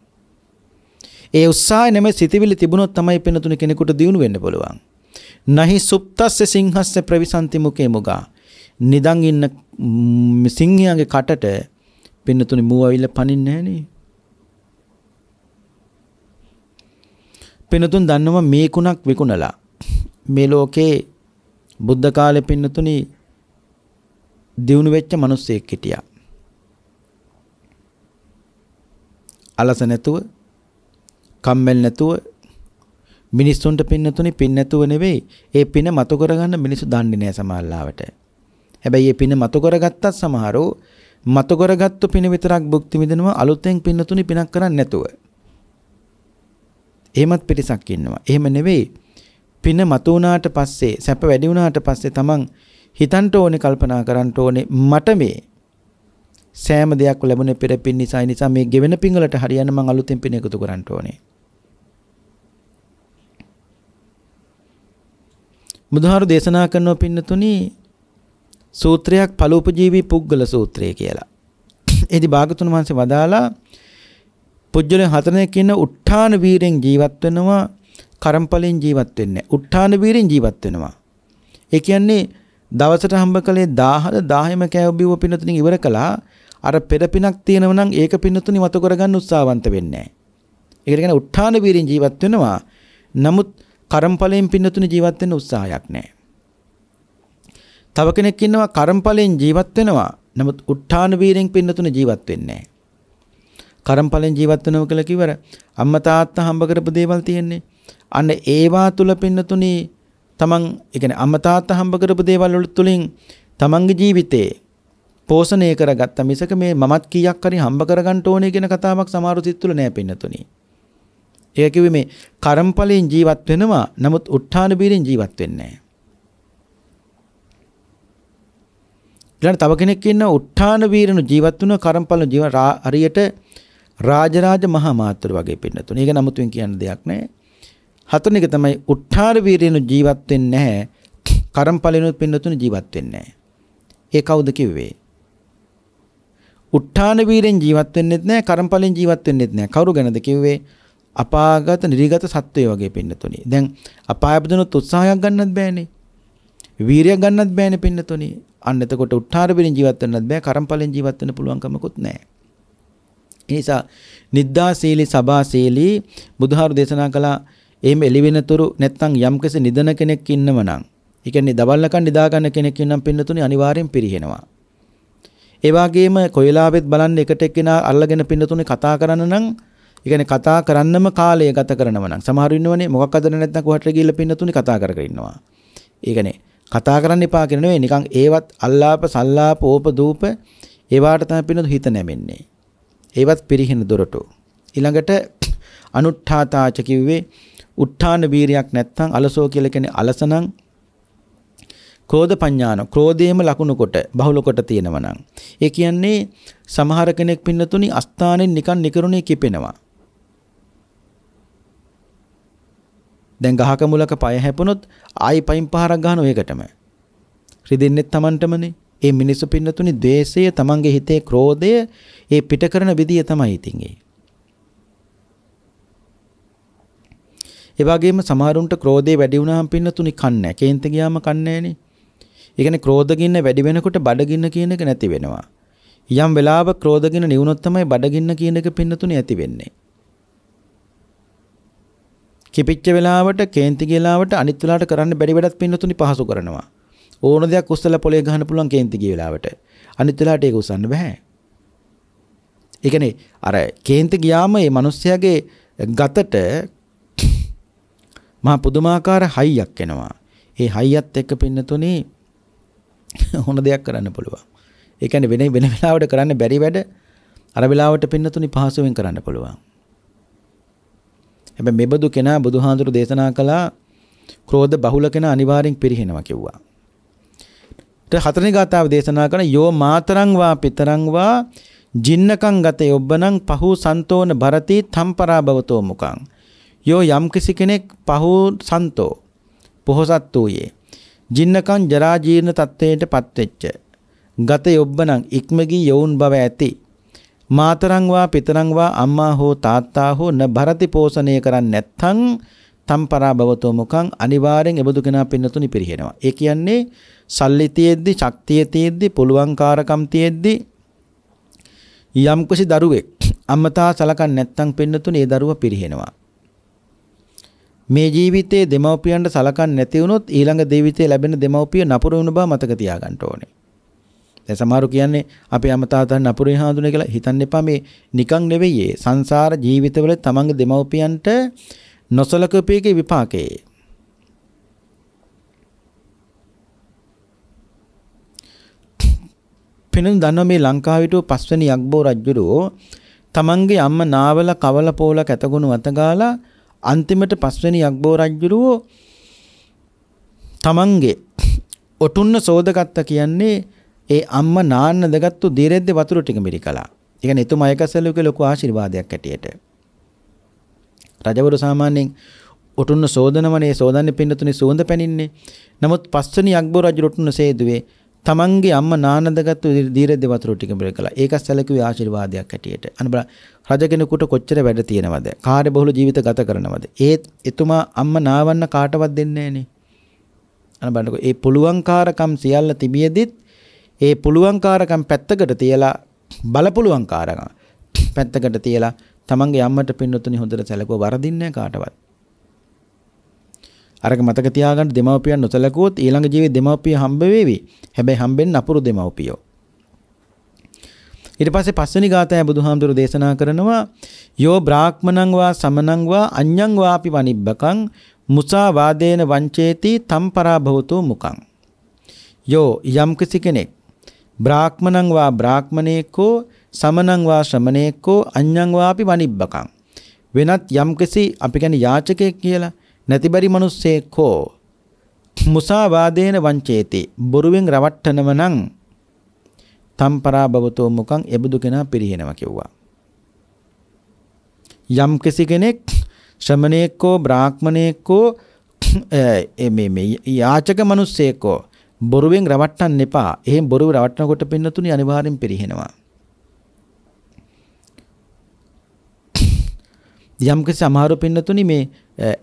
[SPEAKER 1] ඒ උත්සාහය නෙමෙයි සිතිවිලි තිබුණොත් තමයි පින්නතුන කෙනෙකුට දියුණු වෙන්න පුළුවන්. නහි සුප්තස්ස සිංහස්ස ප්‍රවිසන්ති මුකේ මොගා. නිදන් ඉන්න සිංහයාගේ කටට පින්නතුනි මූ අවිල්ල පනින්නේ නැහනේ. පින්නතුන් දන්නවා මේකුණක් විකුණලා මේ ලෝකේ බුද්ධ කාලේ පින්නතුනි දිනු වෙච්ච මිනිස්සෙක් හිටියා. අලස නැතුව, කම්මැල් නැතුව මිනිස්සුන්ට පින්නතුනි පින් නැතුව නෙවෙයි, ඒ පින මතු කරගන්න මිනිස්සු දන්නේ නැහැ සමාල්ලාවට. හැබැයි මේ පින මතු කරගත්තත් සමහරෝ මතු කරගත්තු පින විතරක් භුක්ති විඳිනවා අලුතෙන් පින්නතුනි පිනක් කරන්නේ නැතුව. එහෙමත් පිරිසක් ඉන්නවා. එහෙම නෙවෙයි. පින මතු වුණාට පස්සේ සැප වැඩි වුණාට පස්සේ තමන් හිතන්ට ඕනේ කල්පනා කරන්න ඕනේ මට මේ සෑම දෙයක් ලැබුණ පෙර පින් නිසා නිසා මේ ගෙවෙන පින් වලට හරියන්න මං අලුතෙන් පින් එකතු කරන්න ඕනේ. බුදුහාරු දේශනා කරනවා පින්නතුනි සූත්‍රයක් පලූපජීවී පුද්ගල සූත්‍රය කියලා. එදි භාගතුන් වහන්සේ වදාලා පුජ්‍යලෙන් හතරනෙක් ඉන්න උත්ථාන වීරෙන් ජීවත් වෙනවා කරම්පලෙන් ජීවත් වෙන්නේ උත්ථාන වීරෙන් ජීවත් වෙනවා. ඒ කියන්නේ දවසට හම්බ කළේ 1000 1000ම කෑවබිව පින්නතුණින් ඉවර කළා. අර පෙර පිනක් තියෙනව නම් ඒක පින්නතුණි මත කරගන්න උත්සාහවන්ත වෙන්නේ නැහැ. ඒකට කියන්නේ උත්ථාන වීරෙන් ජීවත් වෙනවා. නමුත් කරම්පලෙන් පින්නතුණි ජීවත් වෙන්න උත්සාහයක් නැහැ. තව කෙනෙක් ඉන්නවා කර්මඵලෙන් ජීවත් වෙනවා. නමුත් උත්හාන වීරෙන් පින්නතුන ජීවත් වෙන්නේ නැහැ. කර්මඵලෙන් ජීවත් වෙනව කියලා කිවර අම්මා තාත්තා හම්බ කරපු දේවල් තියෙන්නේ. අන්න ඒවා තුල පින්නතුනි තමන් ඒ කියන්නේ අම්මා තාත්තා හම්බ කරපු දේවල් වල තුලින් තමන්ගේ ජීවිතේ පෝෂණය කරගත්ත මිසක මේ මමත් කීයක් හරි හම්බ කරගන්න ඕනේ කියන කතාවක් සමහර සිත් තුළ නෑ පින්නතුනි. ඒක කිව්වේ මේ කර්මඵලයෙන් ජීවත් වෙනවා නමුත් උත්හාන බීරෙන් ජීවත් වෙන්නේ නෑ. ඊළඟ තව කෙනෙක් ඉන්න උත්හාන වීරණු ජීවත් වුණ කරම්පල ජීව හරියට රාජරාජ මහා මාතෘ වගේ පින්නතුන. ඒක නමුතුන් කියන්න දෙයක් නැහැ. හතරන එක තමයි උත්හාන වීරණු ජීවත් වෙන්නේ නැහැ. කරම්පලිනුත් පින්නතුන ජීවත් වෙන්නේ නැහැ. ඒ කවුද කිව්වේ? උත්හාන වීරෙන් ජීවත් වෙන්නෙත් නැහැ කරම්පලෙන් ජීවත් වෙන්නෙත් නැහැ. කවුරු ගැනද කිව්වේ? අපාගත නිරිගත සත්වය වගේ පින්නතුනේ. දැන් අපාය බදිනුත් උත්සාහයක් ගන්නත් බෑනේ. වීරිය ගන්නත් බෑනේ පින්නතුනේ. අන්න එතකොට උත්හාර බෙරින් ජීවත් වෙන්නත් බෑ, කරම්පලෙන් ජීවත් වෙන්න පුළුවන් කමකුත් නැහැ. ඒ නිසා නිද්දා සීලී සබා සීලී බුදුහාරු දේශනා කළා එහෙම එළිවෙනතුරු නැත්නම් යම්කෙසේ නිදන කෙනෙක් ඉන්නව නම්, ඒ කියන්නේ දවල්ලකන් නිදා ගන්න කෙනෙක් ඉන්නම් පින්නතුනේ අනිවාර්යෙන් පිරිහෙනවා. ඒ වගේම කොයිලාවෙත් බලන්න එකට එක්කෙනා අල්ලගෙන පින්නතුනේ කතා කරන්න නම් ඒ කියන්නේ කතා කරන්නම කාලය ගත කරනවා නම් සමහරු ඉන්නවනේ මොකක් අදර නැත්නම් කොහටද ගිහිල්ලා පින්නතුනේ කතා කර කර ඉන්නවා. ඒ කියන්නේ කතා කරන්න එපා කියන නෙවෙයි නිකන් ඒවත් අල්ලාප සල්ලාප ඕප දූප ඒවාට තමයි පිනොත් හිත නැමෙන්නේ. ඒවත් පිරිහින දොරටු. ඊළඟට අනුත්ථාතාච කිව්වේ උත්ථාන වීරියක් නැත්නම් අලසෝ කියලා කියන්නේ අලසනම් ක්‍රෝධ පඤ්ඤාන ක්‍රෝධයේම ලකුණු කොට බහුල කොට තියෙනවා නම් ඒ කියන්නේ සමහර කෙනෙක් පින්නතුනි අස්ථානෙන් නිකන් නිකරුණේ කිපෙනවා දැන් ගහක මුලක පය හැපුණොත් ආයි පයින් පහරක් ගන්න ඔයකටම. රිදෙන්නෙත් Tamanටමනේ. ඒ මිනිස්සු පින්නතුනි द्वේෂය Tamanගේ හිතේ ක්‍රෝධය ඒ පිට කරන විදිය තමයි ඉතින් ඒ. ඒ වගේම සමහරුන්ට ක්‍රෝධය වැඩි වුණාම පින්නතුනි කන්නේ නැහැ. කේන්ති ගියාම කන්නේ නැහනේ. ඒ කියන්නේ ක්‍රෝධගින්න වැඩි වෙනකොට බඩගින්න කියන එක නැති වෙනවා. යම් වෙලාවක ක්‍රෝධගින්න නිවුනොත් තමයි බඩගින්න කියන එක පින්නතුනි ඇති වෙන්නේ. කිපිච්ච වෙලාවට කේන්ති ගිලාවට අනිත් වෙලාවට කරන්න බැරි වැඩත් පින්නතුනි පහසු කරනවා. ඕන දෙයක් උස්සලා පොලේ ගහන්න පුළුවන් කේන්ති ගිය වෙලාවට. අනිත් වෙලාවට ඒක උස්සන්න බෑ. ඒ කියන්නේ අර කේන්ති ගියාම මේ මිනිස්යාගේ ගතට මහා පුදුමාකාර හයියක් එනවා. ඒ හයියත් එක්ක පින්නතුනි හොන දෙයක් කරන්න පුළුවන්. ඒ කියන්නේ වෙන වෙන වෙලාවට කරන්න බැරි වැඩ අර වෙලාවට පින්නතුනි පහසුවෙන් කරන්න පුළුවන්. හැබැයි මෙබඳු කෙනා බුදුහාඳුරු දේශනා කළා ක්‍රෝධ බහුල කෙනා අනිවාර්යෙන් පිරිහෙනවා කිව්වා. ඊට හතරෙනි ගාථාව දේශනා කරන යෝ මාතරං වා පිතරං වා ජින්නකං ගත යොබ්බනං පහූ සන්තෝන භරති තම්පරාභවතෝ මුකං යෝ යම් කිසි කෙනෙක් පහූ සන්තෝ පොහොසත් වූයේ ජින්නකං ජරා ජීර්ණ තත්ත්වයට පත්වෙච්ච ගත යොබ්බනං ඉක්මගී යවුන් බව ඇති මාතරං වා පිතරං වා අම්මා හෝ තාත්තා හෝ න භරති පෝෂණය කරන්නේ නැත්නම් තම්පරා භවතෝ මුඛං අනිවාර්යෙන් එබදු කෙනා පින්නතුනි පිරිහෙනවා. ඒ කියන්නේ සල්ලි තියෙද්දි, ශක්තිය තියෙද්දි, පුළුවන්කාරකම් තියෙද්දි යම්කිසි දරුවෙක් අම්මතා සලකන්නේ නැත්නම් පින්නතුනි ඒ දරුවා පිරිහෙනවා. මේ ජීවිතයේ දෙමව්පියන්ට සලකන්නේ නැති වුණොත් ඊළඟ ජීවිතේ ලැබෙන දෙමව්පිය නපුර වුණ බව මතක තියාගන්න ඕනේ. දැන් සමහරු කියන්නේ අපේ අමතාතන් අපුරේ හාඳුනේ කියලා හිතන්න එපා මේ නිකන් නෙවෙයි සංසාර ජීවිතවල තමන්ගේ දෙමව්පියන්ට නොසලකපේකේ විපාකේ පෙනුම් දන්නවා මේ ලංකාවිට පස්වෙනි යක්බෝ රජුරෝ තමන්ගේ අම්ම නාවල කවල පෝල කැතගුණු අතගාලා අන්තිමට පස්වෙනි යක්බෝ රජුරුව තමන්ගේ ඔටුන්න සෝදගත්ත කියන්නේ ඒ අම්මා නාන්න දගත්තු දිරෙද්ද වතුර ටික මිරිකලා. ඒ කියන්නේ එතුමා එකසලුකේ ලොකු ආශිර්වාදයක් ඇටියට. රජවරු සාමාන්‍යයෙන් ඔටුන්න සෝදනවනේ සෝදන්නේ පින්නතුනේ සුවඳ පැනින්නේ. නමුත් පස්වනි අක්බෝ රජු ඔටුන්න සේදුවේ තමන්ගේ අම්මා නානදගත්තු දීරද්ද වතුර ටික මිරිකලා. ඒක සැලකුවේ ආශිර්වාදයක් ඇටියට. අන්න බලන්න රජ කෙනෙකුට කොච්චර වැඩ තියෙනවද? කාර්යබහුල ජීවිත ගත කරනවද? ඒත් එතුමා අම්මා නාවන්න කාටවත් දෙන්නේ නැහනේ. අන්න බලන්නකෝ. ඒ පුළුවන්කාරකම් සියල්ල තිබියදිත් ඒ පුළුවන්කාරකම් පැත්තකට තියලා බලපුලුවන්කාරකම් පැත්තකට තියලා තමන්ගේ අම්මට පින්නතුනි හොඳට සැලකුව වරදින්නේ කාටවත්. අරක මතක තියාගන්න දෙමව්පියන් නොසැලකුවොත් ඊළඟ ජීවිතේ දෙමව්පිය හම්බ වෙවි. හැබැයි හම්බෙන්නේ අපුරු දෙමව්පියෝ. ඊට පස්සේ පස්වෙනි ගාතය බුදුහාමුදුරු දේශනා කරනවා යෝ බ්‍රාහ්මණං වා සමණං වා අඤ්ඤං වාපි වනිබ්බකං මුසා වාදේන වංචේති තම් පරාභවතු මුකං යෝ යම් කිසි කෙනෙක් බ්‍රාහ්මණං වා බ්‍රාහ්මණේකෝ සමනං වා ශ්‍රමණේකෝ අඤ්ඤං වාපි වනිබ්බකං වෙනත් යම්කිසි අපි කියන්නේ යාචකයෙක් කියලා නැතිබරි මිනිස්සෙකෝ මුසාවාදේන වංචේති බොරුවෙන් රවට්ටනව නම් තම්පරා භවතෝ මුකං එබුදු කෙනා පිරිහෙනවා කිව්වා යම්කිසි කෙනෙක් ශ්‍රමණේකෝ බ්‍රාහ්මණේකෝ මේ මේ යාචක මිනිස්සෙකෝ බොරුවෙන් රවට්ටන්න එපා. එහෙන් බොරුව රවට්ටනකොට පින්නතුනි අනිවාර්යෙන් පිරිහෙනවා. යම්කිසි සමහරු පින්නතුනි මේ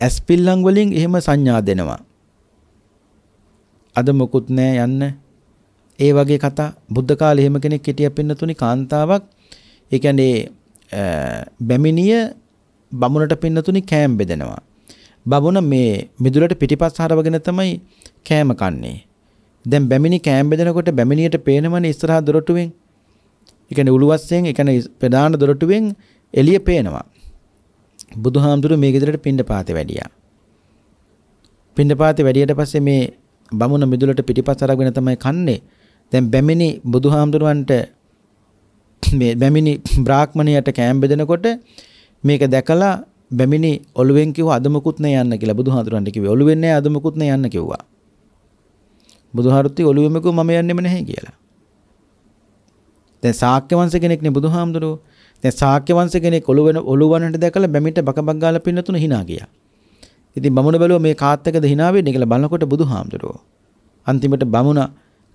[SPEAKER 1] ඇස්පිල්ලම් වලින් එහෙම සංඥා දෙනවා. අද මොකුත් නෑ යන්න. ඒ වගේ කතා බුද්ධ කාලේ එහෙම කෙනෙක් හිටියා පින්නතුනි කාන්තාවක්. ඒ කියන්නේ බැමිණිය බමුණට පින්නතුනි කෑම් බෙදෙනවා. බමුණ මේ මිදුලට පිටිපස්ස හරවගෙන තමයි කෑම කන්නේ. දැන් බැමිණි කෑම් බෙදනකොට බැමිණියට පේනවනේ ඉස්සරහා දොරටුවෙන්. ඒ කියන්නේ උළුවස්සෙන් ඒ කියන්නේ ප්‍රධාන දොරටුවෙන් එළිය පේනවා. බුදුහාමුදුරු මේ ගෙදරට පිණ්ඩපාතේ වැඩියා. පිණ්ඩපාතේ වැඩියට පස්සේ මේ බමුණ මිදුලට පිටිපස්ස අරගෙන තමයි කන්නේ. දැන් බැමිණි බුදුහාමුදුරුවන්ට මේ බැමිණි බ්‍රාහ්මණයට කෑම් බෙදනකොට මේක දැකලා බැමිණි ඔළුවෙන් කිව්වා අද මුකුත් නෑ යන්න කියලා බුදුහාමුදුරන්ට කිව්වේ. ඔළුවෙන් නෑ අද මුකුත් නෑ යන්න කිව්වා. බුදුහාරුත්ති ඔළුවෙමකෝ මම යන්නෙම නැහැ කියලා. දැන් ශාක්‍ය වංශ කෙනෙක්නේ බුදුහාමුදුරුවෝ. දැන් ශාක්‍ය වංශ කෙනෙක් ඔළුව වෙන ඔළුවනට දැකලා බැමිට බකබක් ගාලා පින්නතුන hina ගියා. ඉතින් බමුණ බැලුවා මේ කාත්තකද hina වෙන්නේ කියලා බලනකොට බුදුහාමුදුරුවෝ. අන්තිමට බමුණ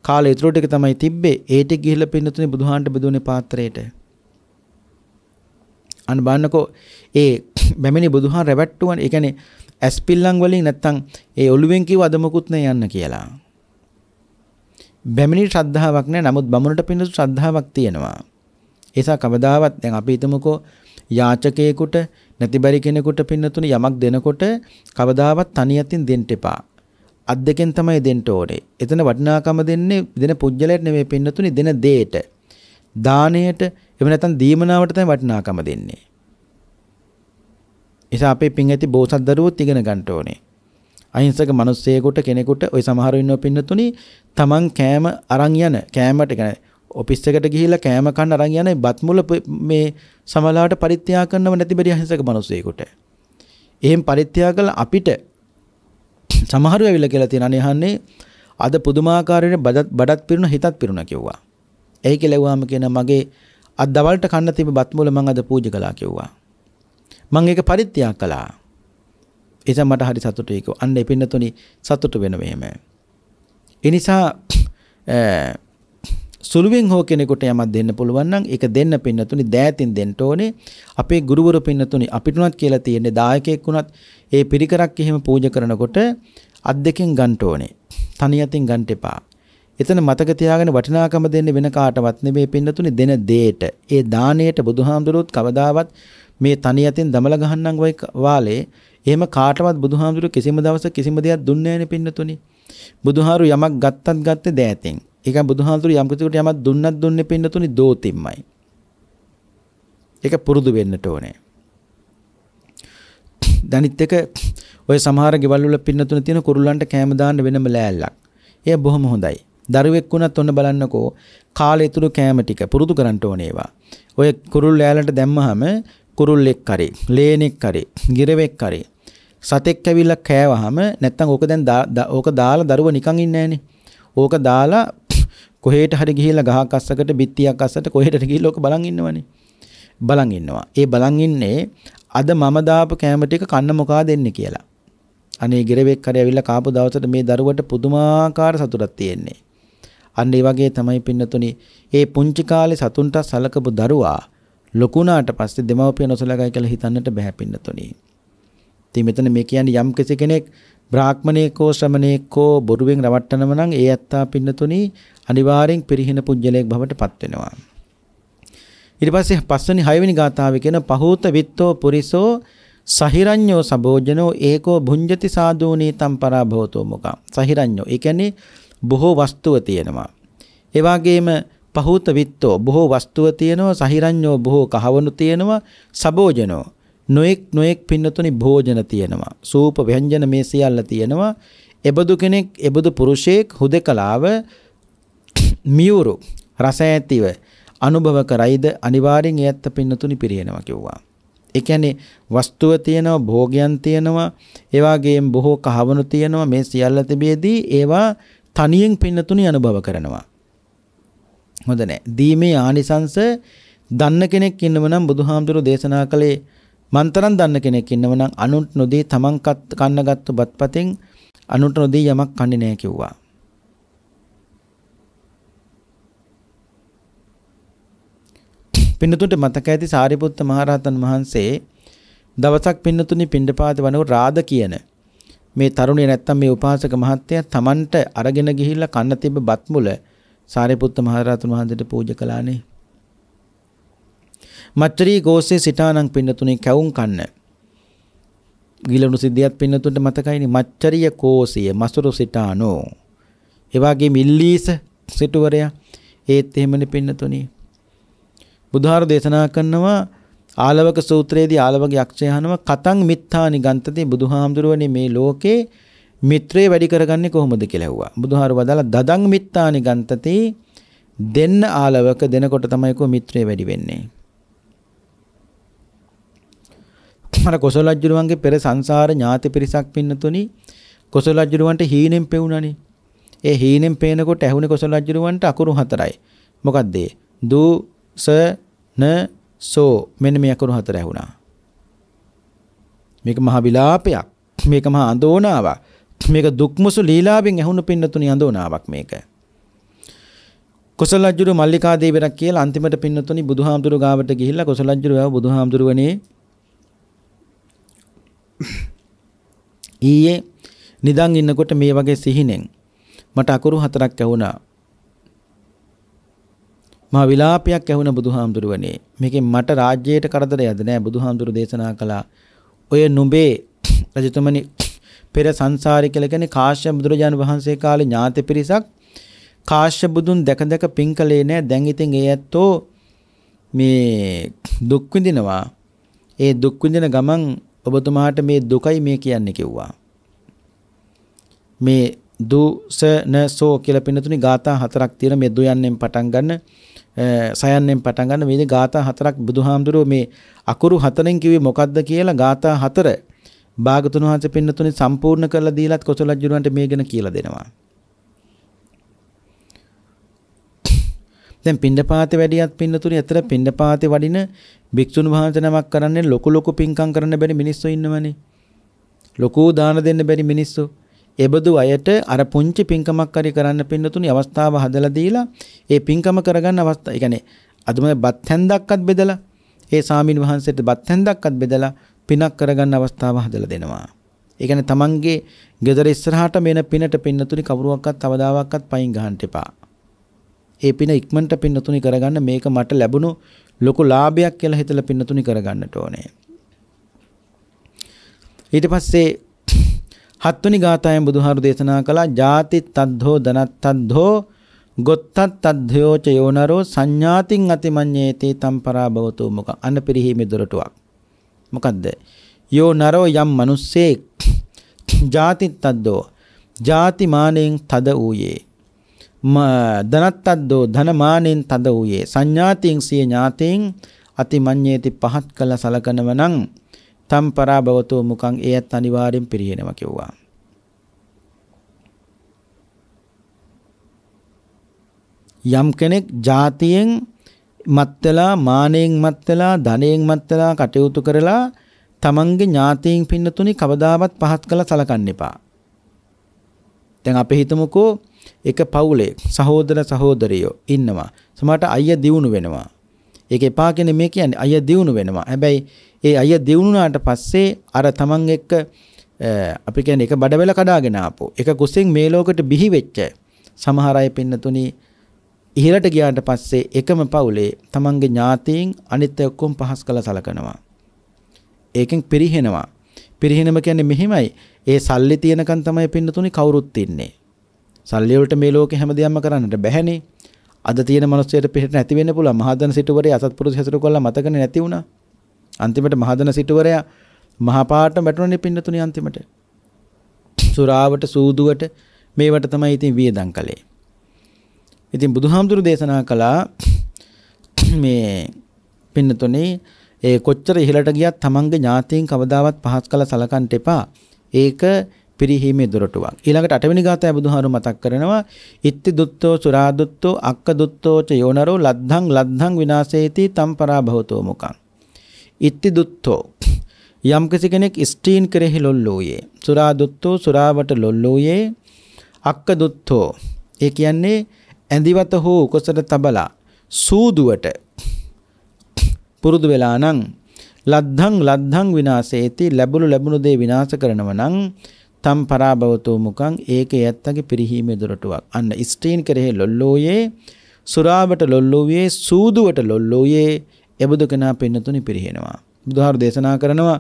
[SPEAKER 1] කාලේ ඉතුරු ටික තමයි තිබ්බේ. ඒට ගිහිල්ලා පින්නතුනේ බුදුහාන්ට බෙදුනේ පාත්‍රයට. අන්න බලන්නකෝ ඒ බැමිණි බුදුහාන් රැවට්ටුවන් ඒ කියන්නේ ඇස්පිල්ලම් වලින් නැත්තම් ඒ ඔළුවෙන් කිව්ව අදමකුත් නෑ යන්න කියලා. බැමිණි ශ්‍රද්ධාවක් නැහැ. නමුත් බමුණට පින්නසු ශ්‍රද්ධාවක් තියෙනවා. ඒසා කවදාවත් දැන් අපි හිතමුකෝ යාචකයෙකුට නැතිබරි කෙනෙකුට පින්නතුණ යමක් දෙනකොට කවදාවත් තනියටින් දෙන්න එපා. අත් දෙකෙන් තමයි දෙන්න ඕනේ. එතන වටිනාකම දෙන්නේ දෙන පුජ්‍යලයට නෙමෙයි පින්නතුනි දෙන දෙයට. දාණයට එහෙම නැත්නම් දීමනාවට තමයි වටිනාකම දෙන්නේ. එසා අපේ පින් ඇති බෝසත් දරුවෝත් ඉගෙන ගන්න ඕනේ. අහිංසක මිනිස්සෙකුට කෙනෙකුට ওই සමහර වෙනව පින්නතුනි තමන් කෑම අරන් යන කෑමට කියන්නේ ඔෆිස් එකට ගිහිල්ලා කෑම කන්න අරන් යන බත් මුල මේ සමලාවට පරිත්‍යාග කරනව නැති බැරි අහිංසක මිනිස්සෙකුට. එහෙන් පරිත්‍යාග කළ අපිට සමහරු ඇවිල්ලා කියලා තියෙන අනේහන්නේ අද පුදුමාකාරයෙන් බඩත් බඩත් පිරුණ හිතත් පිරුණ කිව්වා. එයි කියලා කියන මගේ අද දවල්ට කන්න තිබ්බ බත් මුල මම අද පූජා කළා කිව්වා. මම ඒක පරිත්‍යාග කළා. එතන මට හරි සතුටු ඒක. අන්න ඒ පින්නතුනි සතුටු වෙන මෙහෙම. ඒ නිසා සුළුවෙන් හෝ කෙනෙකුට යමක් දෙන්න පුළුවන් නම් ඒක දෙන්න පින්නතුනි දෑතින් දෙන්න ඕනේ. අපේ ගුරුවරු පින්නතුනි අපිට උනත් කියලා තියෙන්නේ දායකයෙක් උනත් ඒ පිරිකරක් එහෙම පූජා කරනකොට අත් දෙකෙන් ගන්න ඕනේ. තනියතින් ගන්න එපා. එතන මතක තියාගෙන වටිනාකම දෙන්නේ වෙන කාටවත් නෙමෙයි පින්නතුනි දෙන දෙයට. ඒ දාණයට බුදුහාමුදුරුවොත් කවදාවත් මේ තනියතින් දමල ගහන්නම් වයි වාලේ එහෙම කාටවත් බුදුහාමුදුරු කිසිම දවසක කිසිම දෙයක් දුන්නේ නැණේ පින්නතුනි. බුදුහාරු යමක් ගත්තත් ගත්තේ දෑතෙන්. ඒක බුදුහාමුදුරු යම් කිසිකට යමක් දුන්නත් දුන්නේ පින්නතුනි දෝතිම්මයි. ඒක පුරුදු වෙන්නට ඕනේ. දනිත් එක ඔය සමහර ගෙවල් වල පින්නතුන තියෙන කුරුල්ලන්ට කෑම දාන්න වෙනම ලෑල්ලක්. ඒ බොහොම හොඳයි. දරුවෙක් වුණත් ඔන්න බලන්නකෝ කාලය තුරු කෑම ටික පුරුදු කරන්න ඕනේ ඒවා. ඔය කුරුල් ලෑල්ලට දැම්මහම කුරුල්ලෙක් කරේ, ලේනෙක් කරේ, ගිරවෙක් කරේ සතෙක් ඇවිල්ලා කෑවහම නැත්තම් ඕක දැන් ඕක දාලා දරුවා නිකන් ඉන්නේ ඕක දාලා කොහෙට හරි ගිහිල්ලා ගහක් අස්සකට බිත්තියක් අස්සට කොහෙට ගිහිල්ලා ඕක බලන් ඉන්නවනේ. බලන් ඉන්නවා. ඒ බලන් ඉන්නේ අද මම දාපු කැම ටික කන්න මොකා දෙන්නේ කියලා. අනේ ගිරවෙක් කරේ ඇවිල්ලා කාපු දවසට මේ දරුවට පුදුමාකාර සතුටක් තියෙන්නේ. අන්න ඒ වගේ තමයි පින්නතුනි. ඒ පුංචි කාලේ සතුන්ට සලකපු දරුවා ලොකුණාට පස්සේ දෙමව්පිය නොසලකයි කියලා හිතන්නට බෑ පින්නතුනි. ඉතින් මෙතන මේ කියන්නේ යම් කෙනෙක් බ්‍රාහ්මණේකෝ ශ්‍රමණේකෝ බොරුවෙන් රවට්ටනම නම් ඒ ඇත්තා පින්නතුණි අනිවාර්යෙන් පිරිහින පුජ්‍යලයක් බවට පත් වෙනවා. ඊට පස්සේ පස්වෙනි හයවෙනි ගාථාවේ කියන පහූත විත්තෝ පුරිසෝ සහිරඤ්ඤෝ සබෝජනෝ ඒකෝ භුඤ්ජති සාදූනී තම් පරාභවතෝ මුඛං. සහිරඤ්ඤෝ. ඒ කියන්නේ බොහෝ වස්තුව තියෙනවා. ඒ වගේම පහූත විත්තෝ බොහෝ වස්තුව තියෙනවා සහිරඤ්ඤෝ බොහෝ කහවණු තියෙනවා සබෝජනෝ නොඑක් නොඑක් පින්නතුනි භෝජන තියෙනවා. සූප ව්‍යංජන මේ සියල්ල තියෙනවා. එබදු කෙනෙක් එබදු පුරුෂයෙක් හුදකලාව මියුරු රස ඇතිව අනුභව කරයිද අනිවාර්යෙන් එයත් පින්නතුනි පිරිනව කිව්වා. ඒ කියන්නේ වස්තුව තියෙනවා භෝගයන් තියෙනවා ඒ වගේම බොහෝ කහවණු තියෙනවා මේ සියල්ල තිබෙදී ඒවා තනියෙන් පින්නතුනි අනුභව කරනවා. හොඳ නැහැ. දීමේ ආනිසංශ දන්න කෙනෙක් ඉන්නව නම් බුදුහාමුදුරෝ දේශනා කළේ මන්තරම් දන්න කෙනෙක් ඉන්නව නම් අනුන්ට නොදී තමන් කන්නගත්තු බත්පතෙන් අනුන්ට නොදී යමක් කන්නේ නැහැ කිව්වා. පින්නතුන්ට මතක ඇති සාරිපුත්ත මහරහතන් වහන්සේ දවසක් පින්නතුනි පිණ්ඩපාත වනෝ රාද කියන මේ තරුණිය නැත්තම් මේ උපාසක මහත්තයා තමන්ට අරගෙන ගිහිල්ලා කන්න තිබ්බ බත් මුල සාරිපුත්ත මහරහතන් වහන්සේට පූජා කළානේ. මත්‍රී ගෝසේ සිටානං පින්නතුනේ කැවුම් කන්න. ගිලණු සිද්ධියත් පින්නතුන්ට මතකයිනේ මච්චරිය කෝසිය මසුරු සිටානෝ. ඒ වගේ මිල්ලීස සිටුවරයා ඒත් එහෙමනේ පින්නතුනේ. බුදුහාර දේශනා කරනවා ආලවක සූත්‍රයේදී ආලවක යක්ෂය අහනවා කතං මිත්තා නිගන්තති බුදුහාමුදුරුවනේ මේ ලෝකේ මිත්‍රය වැඩි කරගන්නේ කොහොමද කියලා ඇහුවා. බුදුහාර වදාලා දදං මිත්තා නිගන්තති දෙන්න ආලවක දෙනකොට තමයි කො මිත්‍රය වැඩි වෙන්නේ. අර කොසල රජුරුවන්ගේ පෙර සංසාර ඥාති පිරිසක් පින්නතුනි කොසල රජුරුවන්ට හීනෙන් පෙවුණානේ. ඒ හීනෙන් පේනකොට ඇහුනේ කොසල රජුරුවන්ට අකුරු හතරයි. මොකද්ද ඒ? දු ස න සෝ මෙන්න මේ අකුරු හතර ඇහුණා. මේක මහා විලාපයක්. මේක මහා අඳෝනාවක්. මේක දුක්මුසු ලීලාවෙන් ඇහුණු පින්නතුනි අඳෝනාවක් මේක. කොසල රජුරු මල්ලිකා දේවියක් කියලා අන්තිමට පින්නතුනි බුදුහාමුදුරු ගාවට ගිහිල්ලා කොසල රජුරුව බුදුහාමුදුරුවනේ ඊයේ නිදන් ඉන්නකොට මේ වගේ සිහිනෙන් මට අකුරු හතරක් ඇහුණා. මා විලාපයක් ඇහුණ බුදුහාමුදුරුවනේ මේකෙන් මට රාජ්‍යයට කරදරයද නෑ බුදුහාමුදුරු දේශනා කළා ඔය නුඹේ රජතුමනි පෙර සංසාරේ කියලා කියන්නේ කාශ්‍යප බුදුරජාණන් වහන්සේ කාලේ ඥාති පිරිසක් කාශ්‍යප බුදුන් දැක දැක පින් කළේ නෑ දැන් ඉතින් ඒ ඇත්තෝ මේ දුක් විඳිනවා ඒ දුක් විඳින ගමන් ඔබතුමාට මේ දුකයි මේ කියන්නේ කිව්වා. මේ දුසනසෝ කියලා පින්නතුනි ગાථා හතරක් තියෙන මේ දුයන්ෙන් පටන් ගන්න සයන්ෙන් පටන් ගන්න මේ ગાථා හතරක් බුදුහාමුදුරුව මේ අකුරු හතරෙන් කිව්වේ මොකද්ද කියලා ગાථා හතර භාගතුන් වහන්සේ පින්නතුනි සම්පූර්ණ කරලා දීලත් කොසල ජුරුවන්ට මේ ගැන කියලා දෙනවා. දැන් පින්ඩපාතේ වැඩියත් පින්නතුනේ ඇතර පින්ඩපාතේ වඩින භික්ෂුන් වහන්සේ නමක් කරන්නේ ලොකු ලොකු පින්කම් කරන්න බැරි මිනිස්සු ඉන්නවනේ. ලොකු දාන දෙන්න බැරි මිනිස්සු. එබඳු අයට අර පුංචි පින්කමක් හරි කරන්න පින්නතුනේ අවස්ථාව හදලා දීලා ඒ පින්කම කරගන්න අවස්ථාව. ඒ කියන්නේ අදම බත් හැන්දක්වත් බෙදලා ඒ සාමින් වහන්සේට බත් හැන්දක්වත් බෙදලා පිනක් කරගන්න අවස්ථාව හදලා දෙනවා. ඒ කියන්නේ තමන්ගේ ගෙදර ඉස්සරහට මෙන පිනට පින්නතුනි කවුරුවක්වත් අවදාවක්වත් පයින් ගහන්න එපා. ඒ පින ඉක්මනට පින්නතුනි කරගන්න මේක මට ලැබුණු ලොකු ලාභයක් කියලා හිතලා පින්නතුනි කරගන්නට ඕනේ. ඊට පස්සේ හත්වනි ගාථායෙන් බුදුහාරු දේශනා කළා ජාති තද්ධෝ ධනත්තද්ධෝ ගොත්තත් අධ්‍යෝච යෝනරෝ සංඥාතින් අතිමඤ්ඤේති තම් පරාභවතු මොක අනපිරිහීමේ දොරටුවක් මොකද්ද යෝනරෝ යම් මිනිස්සෙක් ජාතිත් අද්දෝ ජාතිමානෙන් තද ඌයේ දනත්තද්දෝ ධනමානෙන් තද වූයේ සංඥාතින් සිය ඥාතීන් අතිමඤ්ඤේති පහත් කළ සලකනව නම් තම් පරාභවතෝ මුඛං එයත් අනිවාර්යෙන් පිරිහෙනවා කිව්වා. යම් කෙනෙක් જાතියෙන් මත්වලා මානෙන් මත්වලා ධනෙන් මත්වලා කටයුතු කරලා තමන්ගේ ඥාතීන් පින්නතුනි කවදාවත් පහත් කළ සලකන්න එපා. දැන් අපි හිතමුකෝ එක පවුලේ සහෝදර සහෝදරයෝ ඉන්නවා. සමහරට අයියා දියුණු වෙනවා. ඒක එපා කියන්නේ මේ කියන්නේ අයියා දියුණු වෙනවා. හැබැයි ඒ අයියා දියුණුනාට පස්සේ අර තමන් එක්ක අපි කියන්නේ එක බඩවැල කඩාගෙන ආපෝ. එක කුසෙන් මේ ලෝකෙට බිහි වෙච්ච සමහර අය පින්නතුණි ඉහළට ගියාට පස්සේ එකම පවුලේ තමන්ගේ ඥාතීන් අනිත් ඔක්කොම පහස් කළ සලකනවා. ඒකෙන් පිරිහෙනවා. පිරිහෙනම කියන්නේ මෙහෙමයි. ඒ සල්ලි තියෙනකන් තමයි පින්නතුනි කවුරුත් ඉන්නේ. සල්ලි වලට මේ ලෝකේ හැමදේම කරන්නට බැහැනේ. අද තියෙන මිනිස්සුන්ට පිටට නැති වෙන්න පුළුවන්. මහදන සිටුවරේ අසත්පුරුෂ හැසිරු කොල්ල මතකනේ නැති වුණා. අන්තිමට මහදන සිටුවරයා මහා පාටම වැටුණනේ පින්නතුනි අන්තිමට. සුරාවට සූදුවට මේවට තමයි ඉතින් වියදම් කළේ. ඉතින් බුදුහාමුදුරු දේශනා කළා මේ පින්නතුනේ ඒ කොච්චර ඉහළට ගියත් තමන්ගේ ඥාතීන් කවදාවත් පහත් කළ සලකන්ට එපා. ඒක පිරිහීමේ දොරටුවක්. ඊළඟට අටවෙනි ගාථාය බුදුහාරු මතක් කරනවා ඉත්ති දුත්තෝ සුරාදුත්තෝ අක්ක දුත්තෝ ච යෝනරෝ ලද්ධං ලද්ධං විනාශේති තම් පරාභවතෝ මුකං. ඉත්ති දුත්තෝ යම්කිසි කෙනෙක් ස්ත්‍රීන් කෙරෙහි ලොල්ලෝයේ සුරාදුත්තෝ සුරාවට ලොල්ලෝයේ අක්ක දුත්තෝ ඒ කියන්නේ ඇඳිවත හෝ උකසට තබලා සූදුවට පුරුදු වෙලා නම් ලද්ධං ලද්ධං විනාශේති ලැබුණු ලැබුණු දේ විනාශ කරනව නම් තම් පරාභවතෝ මුකං ඒකේ ඇත්තගේ පිරිහීමේ දොරටුවක්. අන්න ස්ත්‍රීන් කෙරෙහි ලොල්ලෝයේ සුරාවට ලොල්ලෝයේ සූදුවට ලොල්ලෝයේ එබුදු කෙනා පින්නතුනි පිරිහෙනවා. බුදුහාර දේශනා කරනවා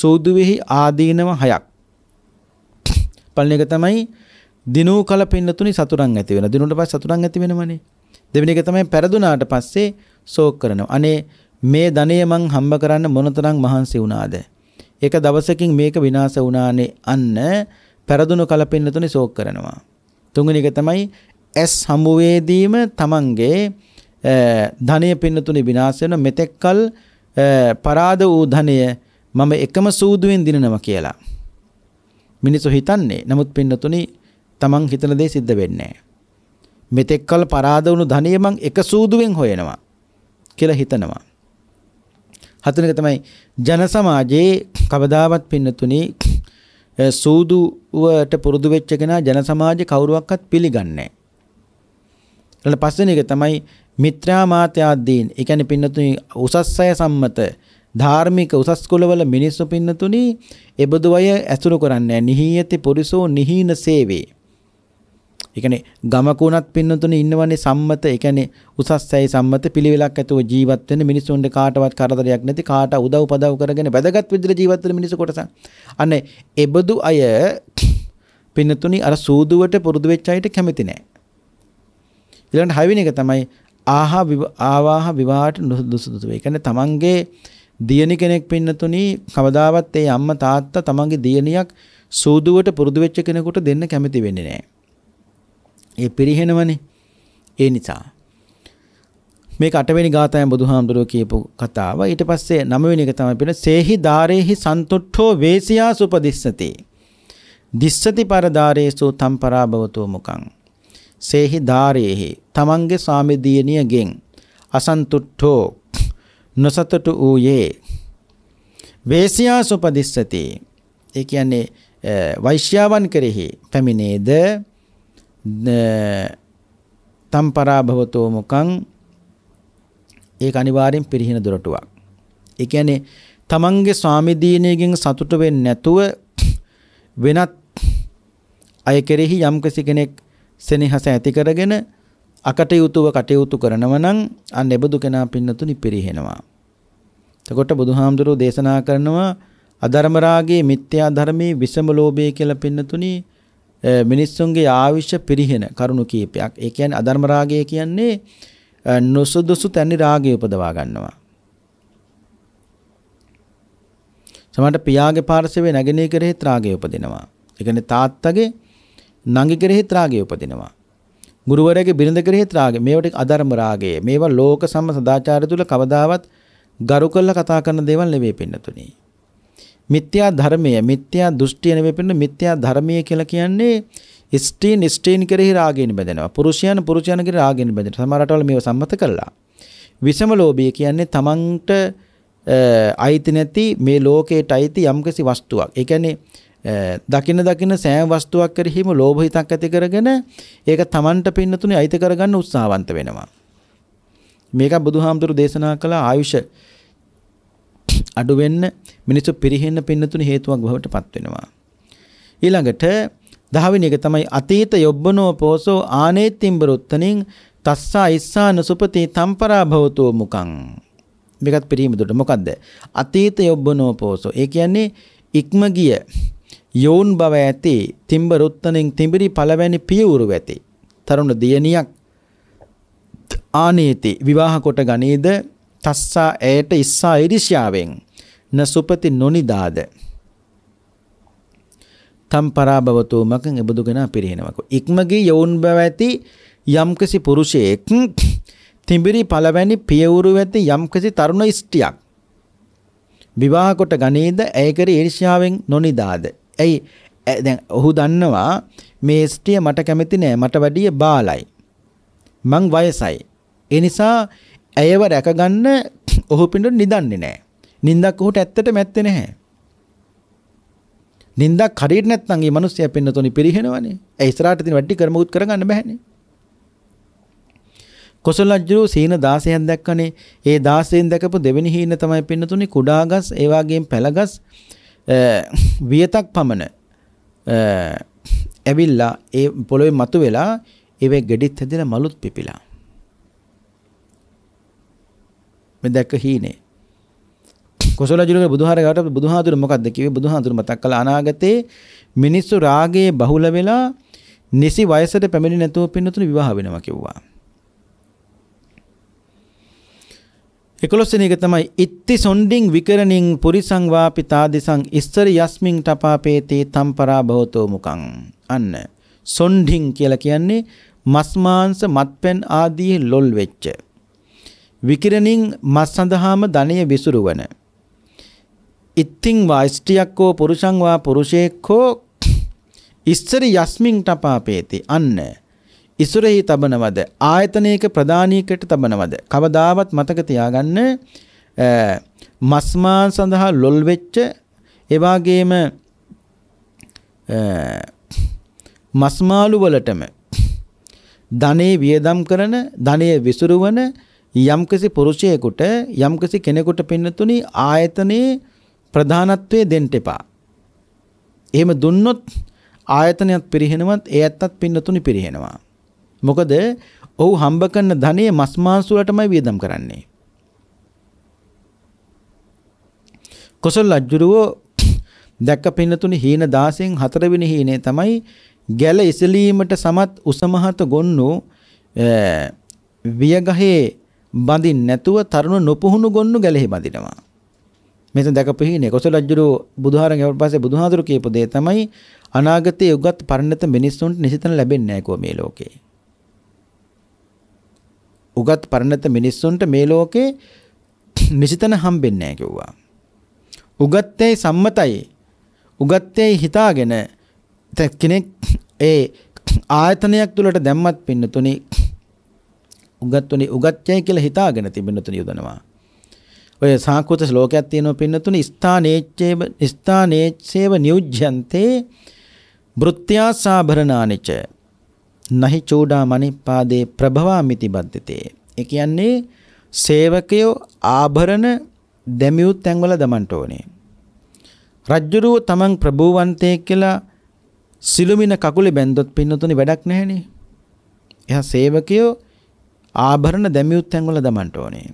[SPEAKER 1] සූදුවෙහි ආදීනව හයක්. පළවෙනි එක තමයි දිනූ කල පින්නතුනි සතුරන් ඇති වෙන. දිනුට පස්සේ සතුරන් ඇති වෙනමනේ. දෙවෙනි එක තමයි පෙරදුනාට පස්සේ ශෝක කරනවා. අනේ මේ ධනය මං හම්බ කරන්න මොනතරම් මහන්සි වුණාද? එක දවසකින් මේක විනාශ වුණානේ අන්න පෙරදුණු කලපින්නතුනි ශෝක කරනවා. තුන්වෙනි එක තමයි S හමුවේදීම තමන්ගේ ධනය පින්නතුනි විනාශ වෙන මෙතෙක්කල් පරාද වූ ධනය මම එකම සූදුවෙන් දිනනවා කියලා. මිනිසු හිතන්නේ. නමුත් පින්නතුනි තමන් හිතන දේ සිද්ධ වෙන්නේ මෙතෙක්කල් පරාද වුණු ධනය මං එක සූදුවෙන් හොයනවා කියලා හිතනවා. හතනක තමයි ජන සමාජයේ කවදාවත් පින්නතුනි සූදුවට පුරුදු වෙච්ච කෙනා ජන සමාජේ කවුරුවක්වත් පිළිගන්නේ නැහැ. ඊළඟ පස්වෙනි එක තමයි මිත්‍රා මාත්‍යා දීන්. ඒ කියන්නේ පින්නතුනි උසස් අය සම්මත ධාර්මික උසස් කුලවල මිනිස්සු පින්නතුනි එබඳු අය ඇසුරු කරන්නේ නැහැ. නිහීයති පුරිසෝ නිහීන සේවේ. ඒ කියන්නේ ගමක උනත් පින්නතුනේ ඉන්නවනේ සම්මත ඒ කියන්නේ උසස් ඇයි සම්මත පිළිවෙලක් ඇතුව ජීවත් වෙන මිනිසුන්ගේ කාටවත් කරදරයක් නැති කාට උදව් පදව් කරගෙන වැදගත් විදිහට ජීවත් වෙන මිනිස්සු කොටසක්. අන්න එබඳු අය පින්නතුනේ අර සූදුවට පුරුදු වෙච්ච අයට කැමති නැහැ. ඊළඟට හයවෙනි එක තමයි ආහා ආවාහ විවාහට නුසුදුසු වේ. කියන්නේ තමන්ගේ දියණි කෙනෙක් පින්නතුනි කවදාවත් ඒ අම්මා තාත්තා තමන්ගේ දියණියක් සූදුවට පුරුදු වෙච්ච කෙනෙකුට දෙන්න කැමති වෙන්නේ නැහැ. ඒ පිරිහෙනවනේ. ඒ නිසා මේක අටවෙනි ගාථාවෙන් බුදුහාමුදුරුව කියපු කතාව. ඊට පස්සේ නවවෙනි එක තමයි පිළ සේහි ධාරේහි සන්තුට්ඨෝ වේසියා සුපදිස්සති. දිස්සති පරදාරේසු තම් පරාභවතෝ මුකං. සේහි ධාරේහි තමන්ගේ සාමිදීනියගෙන් අසන්තුට්ඨෝ නොසතුටු ඌයේ වේසියා සුපදිස්සති. ඒ කියන්නේ වෛශ්‍යාවන් කෙරෙහි පැමිණේද තම් පරාභවතෝ මුකං ඒක අනිවාර්යෙන් පිරිහින දොරටුවක්. ඒ කියන්නේ තමන්ගේ ස්වාමිදීනයගෙන් සතුට වෙන්නේ නැතුව වෙනත් අය කෙරෙහි යම්කිසි කෙනෙක් සෙනෙහස ඇති කරගෙන අකටයුතුව කටයුතු කරනව නම් අන්න එබඳු කෙනා පින්නතුනි පිරිහෙනවා. එතකොට බුදුහාමුදුරුවෝ දේශනා කරනවා අධර්ම රාගයේ මිත්‍යා ධර්මයේ විසම ලෝභය කියලා පින්නතුනි මිනිස්සුන්ගේ ආවිෂ පිරිහෙන කරුණු කීපයක්. ඒ කියන්නේ අධර්ම රාගය කියන්නේ නොසුදුසු තැනි රාගය උපදවා ගන්නවා. සමහරට පියාගේ පාර්ශවයේ නැගණිය කෙරෙහි රාගය උපදිනවා. ඒ කියන්නේ තාත්තගේ නංගි කෙරෙහි රාගය උපදිනවා. ගුරුවරයාගේ බිරිඳ කෙරෙහි රාගය. මේවට අධර්ම රාගය. මේවා ලෝක සම්ම සදාචාරය තුල කවදාවත් ගරු කරලා කතා කරන දේවල් නෙවෙයි පින්නතුනේ. මිත්‍යා ධර්මය මිත්‍යා දෘෂ්ටිය නෙවෙයි පෙන්න මිත්‍යා ධර්මය කියලා කියන්නේ ස්ත්‍රීන් ස්ත්‍රීන් කෙරෙහි රාගයෙන් බැඳෙනවා පුරුෂයන් පුරුෂයන් කෙරෙහි රාගයෙන් බැඳෙනවා සමහර රටවල මේව සම්මත කළා විෂම ලෝභය කියන්නේ තමන්ට අයිති නැති මේ ලෝකයට අයිති යම්කිසි වස්තුවක් ඒ කියන්නේ දකින දකින සෑම වස්තුවක් කරෙහිම ලෝභ හිතක් ඇති කරගෙන ඒක තමන්ට පින්නතුනේ අයිති කරගන්න උත්සාහවන්ත වෙනවා මේක බුදුහාමුදුරු දේශනා කළ ආයුෂ අඩු වෙන්න මිනිස්සු පිරිහෙන්න පින්නතුණු හේතුවක් බවට පත් වෙනවා. ඊළඟට දහවෙනි එක තමයි අතීත යොබ්බනෝ පෝසෝ ආනේත්තිම්බරුත්තනින් තස්සා ඉස්සාන සුපති තම්පරා භවතෝ මුකං. මේකත් පිරිහීම දුට මොකද්ද? අතීත යොබ්බනෝ පෝසෝ. ඒ කියන්නේ ඉක්ම ගිය යෝන් බව ඇති තිම්බරුත්තනින් තිඹිරි පළවැනි පියවුරු ඇති. තරුණ දියණියක් ආනේති විවාහ කොට ගනේද තස්සා ඇයට ඉස්සා ඉරිෂ්‍යාවෙන් න සුපති නොනිදාද තම් පරාභවතෝ මකං එබදුගෙන පිරිහෙනවකෝ ඉක්මගේ යවුන් බව ඇති යම්කිසි පුරුෂයෙක් තිඹිරි පළවැනි පියවුරු ඇති යම්කිසි තරුණ ස්ත්‍රියක් විවාහ කොට ගනේද ඇය කර ඊර්ෂ්‍යාවෙන් නොනිදාද ඇයි දැන් ඔහු දන්නවා මේ ස්ත්‍රිය මට කැමති නෑ මට වැඩිය බාලයි මං වයසයි ඒ නිසා ඇයව රැකගන්න ඔහු පිඬු නිදන්නේ නෑ නින්දක් ඔහුට ඇත්තටම ඇත්තේ නැහැ. නින්දක් හරියට නැත්නම් මේ මිනිස්සයා පෙන්නතෝනි පිරිහෙනවනේ. ඒ ඉස්සරහට තියෙන වැඩි කර්මකුත් කරගන්න බෑනේ. කොසල රජු සීන 16ක් දැක්කනේ. ඒ 16න් දැකපු දෙවෙනි හීන තමයි පෙන්නතුනි කුඩාගස්, ඒ වගේම පැලගස් වියතක් පමණ ඇවිල්ලා ඒ පොළොවේ මතු වෙලා ඒවේ ගෙඩිත් හැදලා මලුත් පිපිලා. මේ දැක්ක හීනේ. කොසල රජුගේ බුදුහාරගාවට බුදුහාඳුර මොකද්ද කිව්වේ? බුදුහාඳුර මතක් කළා අනාගතේ මිනිස්සු රාගයේ බහුල වෙලා නිසි වයසට පැමිණි නැතුව පින්නතුණු විවාහ වෙනවා කිව්වා. 11 වෙනි එක තමයි ඉත්ති සොණ්ඩින් විකරණින් පුරිසං වාපිතාදිසං ඉස්සර යස්මින් තපාපේතේ තම්පරා භවතෝ මුකං අන්න සොණ්ඩින් කියලා කියන්නේ මස් මාංශ මත්පැන් ආදී ලොල් වෙච්ච විකිරණින් මස් සඳහාම ධනය විසුරුවන ඉත්තිං වා ස්ත්‍රියක් හෝ පුරුෂං වා පුරුෂයෙක් හෝ ඉස්සරි යස්මින් තපාපේති අන්න ඉසුරෙහි තබනවද ආයතනයක ප්‍රධානීකට තබනවද කවදාවත් මතක තියාගන්න මස්මාන් සඳහා ලොල් වෙච්ච ඒ වගේම මස්මාළු වලටම ධනේ වියදම් කරන ධනය විසුරුවන යම්කිසි පුරුෂයෙකුට යම්කිසි කෙනෙකුට පින්නතුනි ආයතනයේ ප්‍රධානත්වයේ දෙන්න එපා. එහෙම දුන්නොත් ආයතනයත් පිරිහෙනවත් ඒ ඇත්තත් පින්නතුනි පිරිහෙනවා. මොකද ඔහු හම්බ කරන ධනය මස් මාංශ වලටමයි වියදම් කරන්නේ. කොසල් රජුරෝ දැක්ක පින්නතුනි හීන 16න් 4 වෙනි හීනේ තමයි ගැල ඉසලීමට සමත් උසමහත ගොන්නු වියගහේ බඳින් නැතුව තරුණ නොපුහුණු ගොන්නු ගැලෙහි බඳිනවා. මෙතන දැකපු හිනේ කොසලජ්ජුරු බුදුහාරන් ගියන් පස්සේ බුදුහාඳුරු කියපු දේ තමයි අනාගතයේ උගත් පරිණත මිනිස්සුන්ට නිසිතන ලැබෙන්නේ නැහැ කෝ මේ ලෝකේ. උගත් පරිණත මිනිස්සුන්ට මේ ලෝකේ නිසිතන හම්බෙන්නේ නැහැ කිව්වා. උගත්තේ සම්මතයි. උගත්තේ හිතාගෙන කෙනෙක් ඒ ආයතනයක් තුලට දැම්මත් පින්නතුනි උගත්තුනි උගත්යයි කියලා හිතාගෙන තිබෙනතුනි යොදනවා. ඔය සංස්කෘත ශ්ලෝකයක් තියෙනවා පින්නතුනි ස්ථානේච්ඡේව ස්ථානේච්ඡේව නියුජ්ජන්තේ වෘත්‍යා සාභරණානිච නහි චෝඩා මනිපාදේ ප්‍රභවාමිති බද්දතේ ඒ කියන්නේ සේවකයෝ ආභරණ දැමියු තැන්වල දමන්ට ඕනේ රජ්ජුරුව තමන් ප්‍රභූවන්තේ කියලා සිළුමින කකුලේ බැන්දොත් පින්නතුනි වැඩක් නැහැනේ එහා සේවකයෝ ආභරණ දැමියු තැන්වල දමන්ට ඕනේ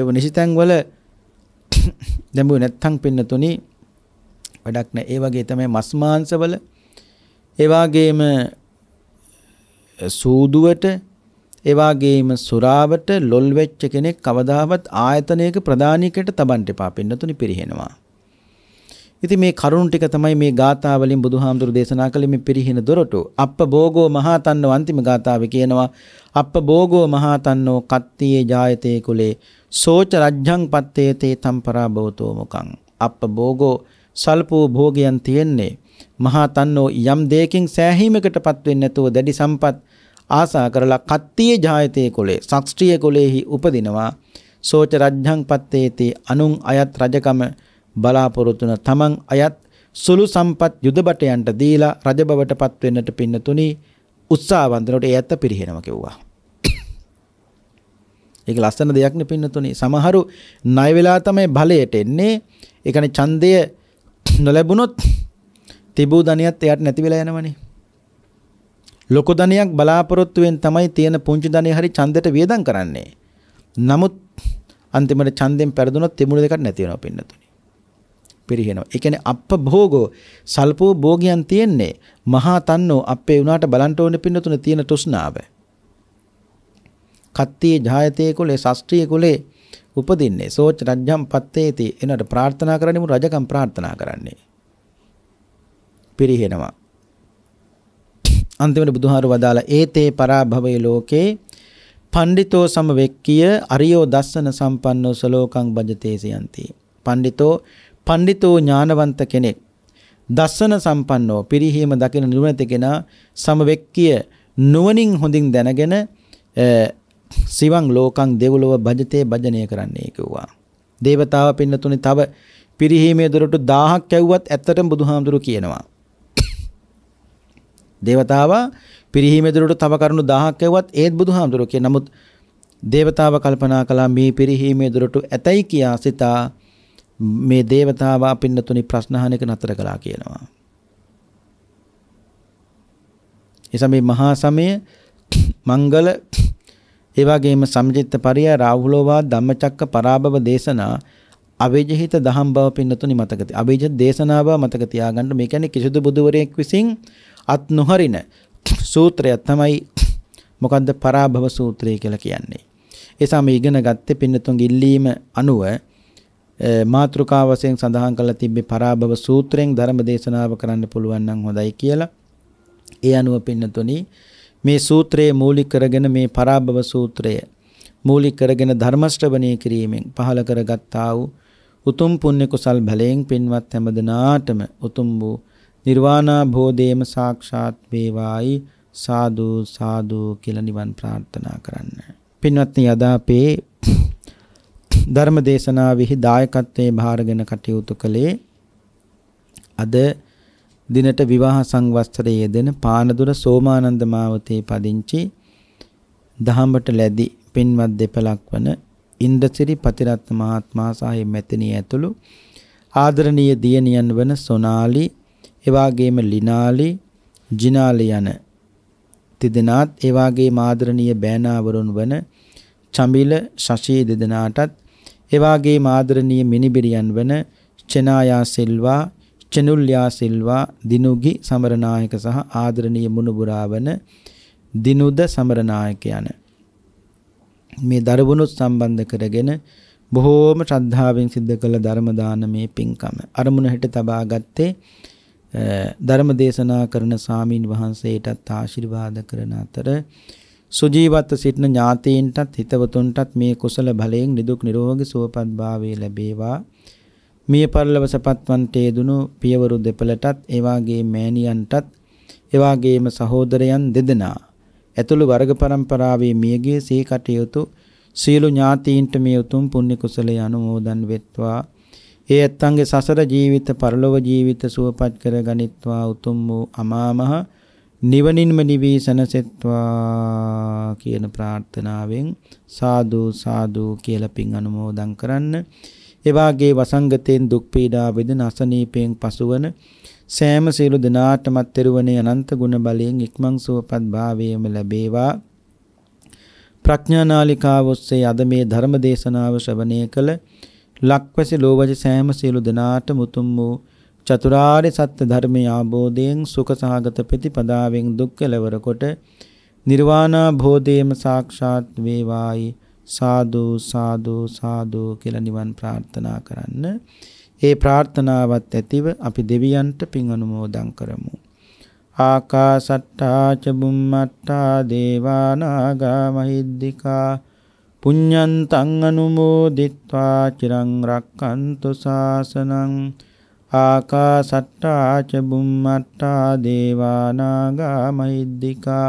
[SPEAKER 1] ඒව නිසිතැන් වල දැඹුවේ නැත්තම් පින්නතුනි වැඩක් නැහැ. ඒ වගේ තමයි මස් මාංශවල ඒ වගේම සූදුවට ඒ වගේම සුරාවට ලොල් වෙච්ච කෙනෙක් කවදාවත් ආයතනයක ප්‍රධානිකයට තබන්න එපා පින්නතුනි පිරිහෙනවා. ඉතින් මේ කරුණ ටික තමයි මේ ගාථා වලින් බුදුහාමුදුරු දේශනා කළේ මේ පිරිහින දොරටු. අප්ප භෝගෝ මහාතන්නෝ අන්තිම ගාථාවේ කියනවා අප්ප භෝගෝ මහාතන්නෝ කත්තියේ ජායතේ කුලේ සෝච රජ්ජං පත්තේතේ තම් පරාභවතෝ මොකං අප්ප භෝගෝ සල්පෝ භෝගයන් තියෙන්නේ මහා තන්නෝ යම් දෙයකින් සෑහීමකටපත් වෙන්නේ නැතුව දැඩි සම්පත් ආසා කරලා කත්තියේ ජායතේ කුලේ සක්ෂ්ත්‍රිය කුලේහි උපදිනවා සෝච රජ්ජං පත්තේතේ අනුන් අයත් රජකම බලාපොරොත්තුන තමන් අයත් සුළු සම්පත් යුදබටයන්ට දීලා රජබවටපත් වෙන්නට පින්නතුනි උත්සාහවන්තනට ඒ ඇත්ත පිරිහෙනවා කිව්වා ඒක ලස්සන දෙයක් නේ පින්නතුනේ. සමහරු ණය වෙලා තමයි බලයට එන්නේ. ඒ කියන්නේ ඡන්දය නොලැබුණොත් තිබූ ධනියත් එයාට නැති වෙලා යනවනේ. ලොකු ධනියක් බලාපොරොත්තුෙන් තමයි තියෙන පුංචි ධනිය හරි ඡන්දයට වියදම් කරන්නේ. නමුත් අන්තිමට ඡන්දෙන් පෙරදුනොත් තිබුණු දෙකක් නැති වෙනවා පින්නතුනේ. පිරිහෙනවා. ඒ කියන්නේ අප්ප භෝගෝ සල්පෝ භෝගයන් තියෙන්නේ. මහා තන්නෝ අපේ උනාට බලන්ට ඕනේ පින්නතුනේ තියෙන තෘෂ්ණාව. කත්තේ ජායතේ කුලේ ශාස්ත්‍රීය කුලේ උපදින්නේ සෝච රජ්ජම් පත්තේති එනට ප්‍රාර්ථනා කරන්නේ මු රජකම් ප්‍රාර්ථනා කරන්නේ පිරිහෙනවා අන්තිමට බුදුහාරු වදාලා ඒතේ පරාභවයේ ලෝකේ පණ්ඩිතෝ සමවෙක්කිය අරියෝ දස්සන සම්පන්නෝ සලෝකං භජතේසයන්ති. පණ්ඩිතෝ පණ්ඩිතෝ ඥානවන්ත කෙනෙක් දස්සන සම්පන්නෝ පිරිහීම දකින නිරුණති කෙනා සමවෙක්කිය නුවණින් හොඳින් දැනගෙන සිවං ලෝකං දෙව්ලොව භජතේ භජනය කරන්නේ කිව්වා. දේවතාව පින්නතුනේ තව පිරිහීමේ දොරටු 1000ක් ඇව්වත් ඇත්තටම බුදුහාමුදුරු කියනවා. දේවතාවා පිරිහීමේ දොරටු තව කරුණු 1000ක් ඇව්වත් ඒත් බුදුහාමුදුරු කිය. නමුත් දේවතාව කල්පනා කළා මේ පිරිහීමේ දොරටු ඇතයි කියා සිතා මේ දේවතාවා පින්නතුනි ප්‍රශ්න අහන එක නතර කළා කියනවා. එසම මේ මහා සමය මංගල ඒ වගේම සමජිත්ත පරිය රාහුලෝවාද ධම්මචක්ක පරාභව දේශනා අවේජහිත දහම් බව පින්නතුනි මතක තියා. අවේජ දේශනාව මතක තියාගන්න. මේ කියන්නේ කිසිදු බුදුවරයෙක් විසින් අත් නොහරින සූත්‍රය තමයි මොකද්ද පරාභව සූත්‍රය කියලා කියන්නේ. ඒ සම ඉගෙන ගත්තේ පින්නතුන්ගේ ඉල්ලීම අනුව මාත්‍රිකා වශයෙන් සඳහන් කරලා තිබ්බේ පරාභව සූත්‍රයෙන් ධර්ම දේශනාව කරන්න පුළුවන් නම් හොඳයි කියලා. ඒ අනුව පින්නතුනි මේ සූත්‍රයේ මූලික කරගෙන මේ පරාභව සූත්‍රය මූලික කරගෙන ධර්මශ්‍රවණය කිරීමෙන් පහළ කරගත්තා වූ උතුම් පුණ්‍ය කුසල් බලයෙන් පින්වත් හැමදෙනාටම උතුම් වූ නිර්වාණාභෝධයම සාක්ෂාත් වේවායි සාදු සාදු කියලා නිවන් ප්‍රාර්ථනා කරන්න. පින්වත්නි යදාපේ ධර්ම දේශනාවෙහි දායකත්වයේ භාරගෙන කටයුතු කළේ අද දිනට විවාහ සංවස්තරයේ යෙදෙන පානදුර සෝමානන්ද මාවතේ පදිංචි දහඹට ලැබි පින්වත් දෙපලක් වන ඉන්ද්‍රසිරි පතිරත්න මහත්මයා සහ මෙතනිය ඇතුළු ආදරණීය දියණියන් වන සොනාලි එවාගේම ලිනාලි ජිනාලි යන තිදෙනාත් එවාගේම ආදරණීය බෑනාවරුන් වන චමිල ශශී දෙදෙනාටත් එවාගේම ආදරණීය මිනිබිරියන් වන චෙනායා සිල්වා චනුල්‍යා සිල්වා දිනුගි සමරනායක සහ ආදරණීය මුණුබුරාවන දිනුද සමරනායක යන මේ දරබුණුත් සම්බන්ධ කරගෙන බොහෝම ශ්‍රද්ධාවෙන් සිද්ධ කළ ධර්ම දානමේ පින්කම අරමුණ හිට තබා ගත්තේ ධර්ම දේශනා කරන සාමීන් වහන්සේටත් ආශිර්වාද කරන අතර සුජීවත්ව සිටින ඥාතීන්ටත් හිතවතුන්ටත් මේ කුසල බලයෙන් නිදුක් නිරෝගී සුවපත් භාවය ලැබේවා මිය පරලව සපත්වන්තේ දුණු පියවරු දෙපළටත් එවාගේ මෑණියන්ටත් එවාගේම සහෝදරයන් දෙදෙනා ඇතුළු වර්ග પરම්පරාවේ මියගේ සේ කටයුතු සියලු ඥාතීන්ට මේ උතුම් පුණ්‍ය කුසලය අනුමෝදන් වෙත්වා ඒ ඇත්තන්ගේ සසර ජීවිත පරලොව ජීවිත සුවපත් කර ගනිත්වා උතුම් වූ අමාමහ නිවනින්ම නිවී සැනසෙත්වා කියන ප්‍රාර්ථනාවෙන් සාදු සාදු කියලා පින් අනුමෝදන් කරන්න එවාගේ වසංගතයෙන් දුක් පීඩා වේදන අසනීපයෙන් පසුවන සෑම සියලු දෙනාටමත් තෙරුවනේ අනන්ත ගුණ බලයෙන් ඉක්මන් සුවපත් භාවයම ලැබේවා ප්‍රඥානාලිකාව ඔස්සේ අද මේ ධර්ම දේශනාව ශ්‍රවණය කළ ලක්වැසි ලෝවජ සෑම සියලු දෙනාට මුතුම් වූ චතුරාර්ය සත්‍ය ධර්මය ආબોධයෙන් සුඛ සහගත ප්‍රතිපදාවෙන් දුක් කෙලවර කොට නිර්වාණා භෝධේම සාක්ෂාත් වේවායි සාදු සාදු සාදු කියලා නිවන් ප්‍රාර්ථනා කරන්න. ඒ ප්‍රාර්ථනාවත් ඇතිව අපි දෙවියන්ට පින් අනුමෝදන් කරමු. ආකාසට්ටා ච බුම්මට්ටා දේවා නාග මහිද්దికා පුඤ්ඤන්තං අනුමෝදිත්වා චිරං රක්칸තු සාසනං ආකාසට්ටා ච බුම්මට්ටා දේවා නාග මහිද්దికා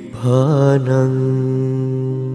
[SPEAKER 1] भानं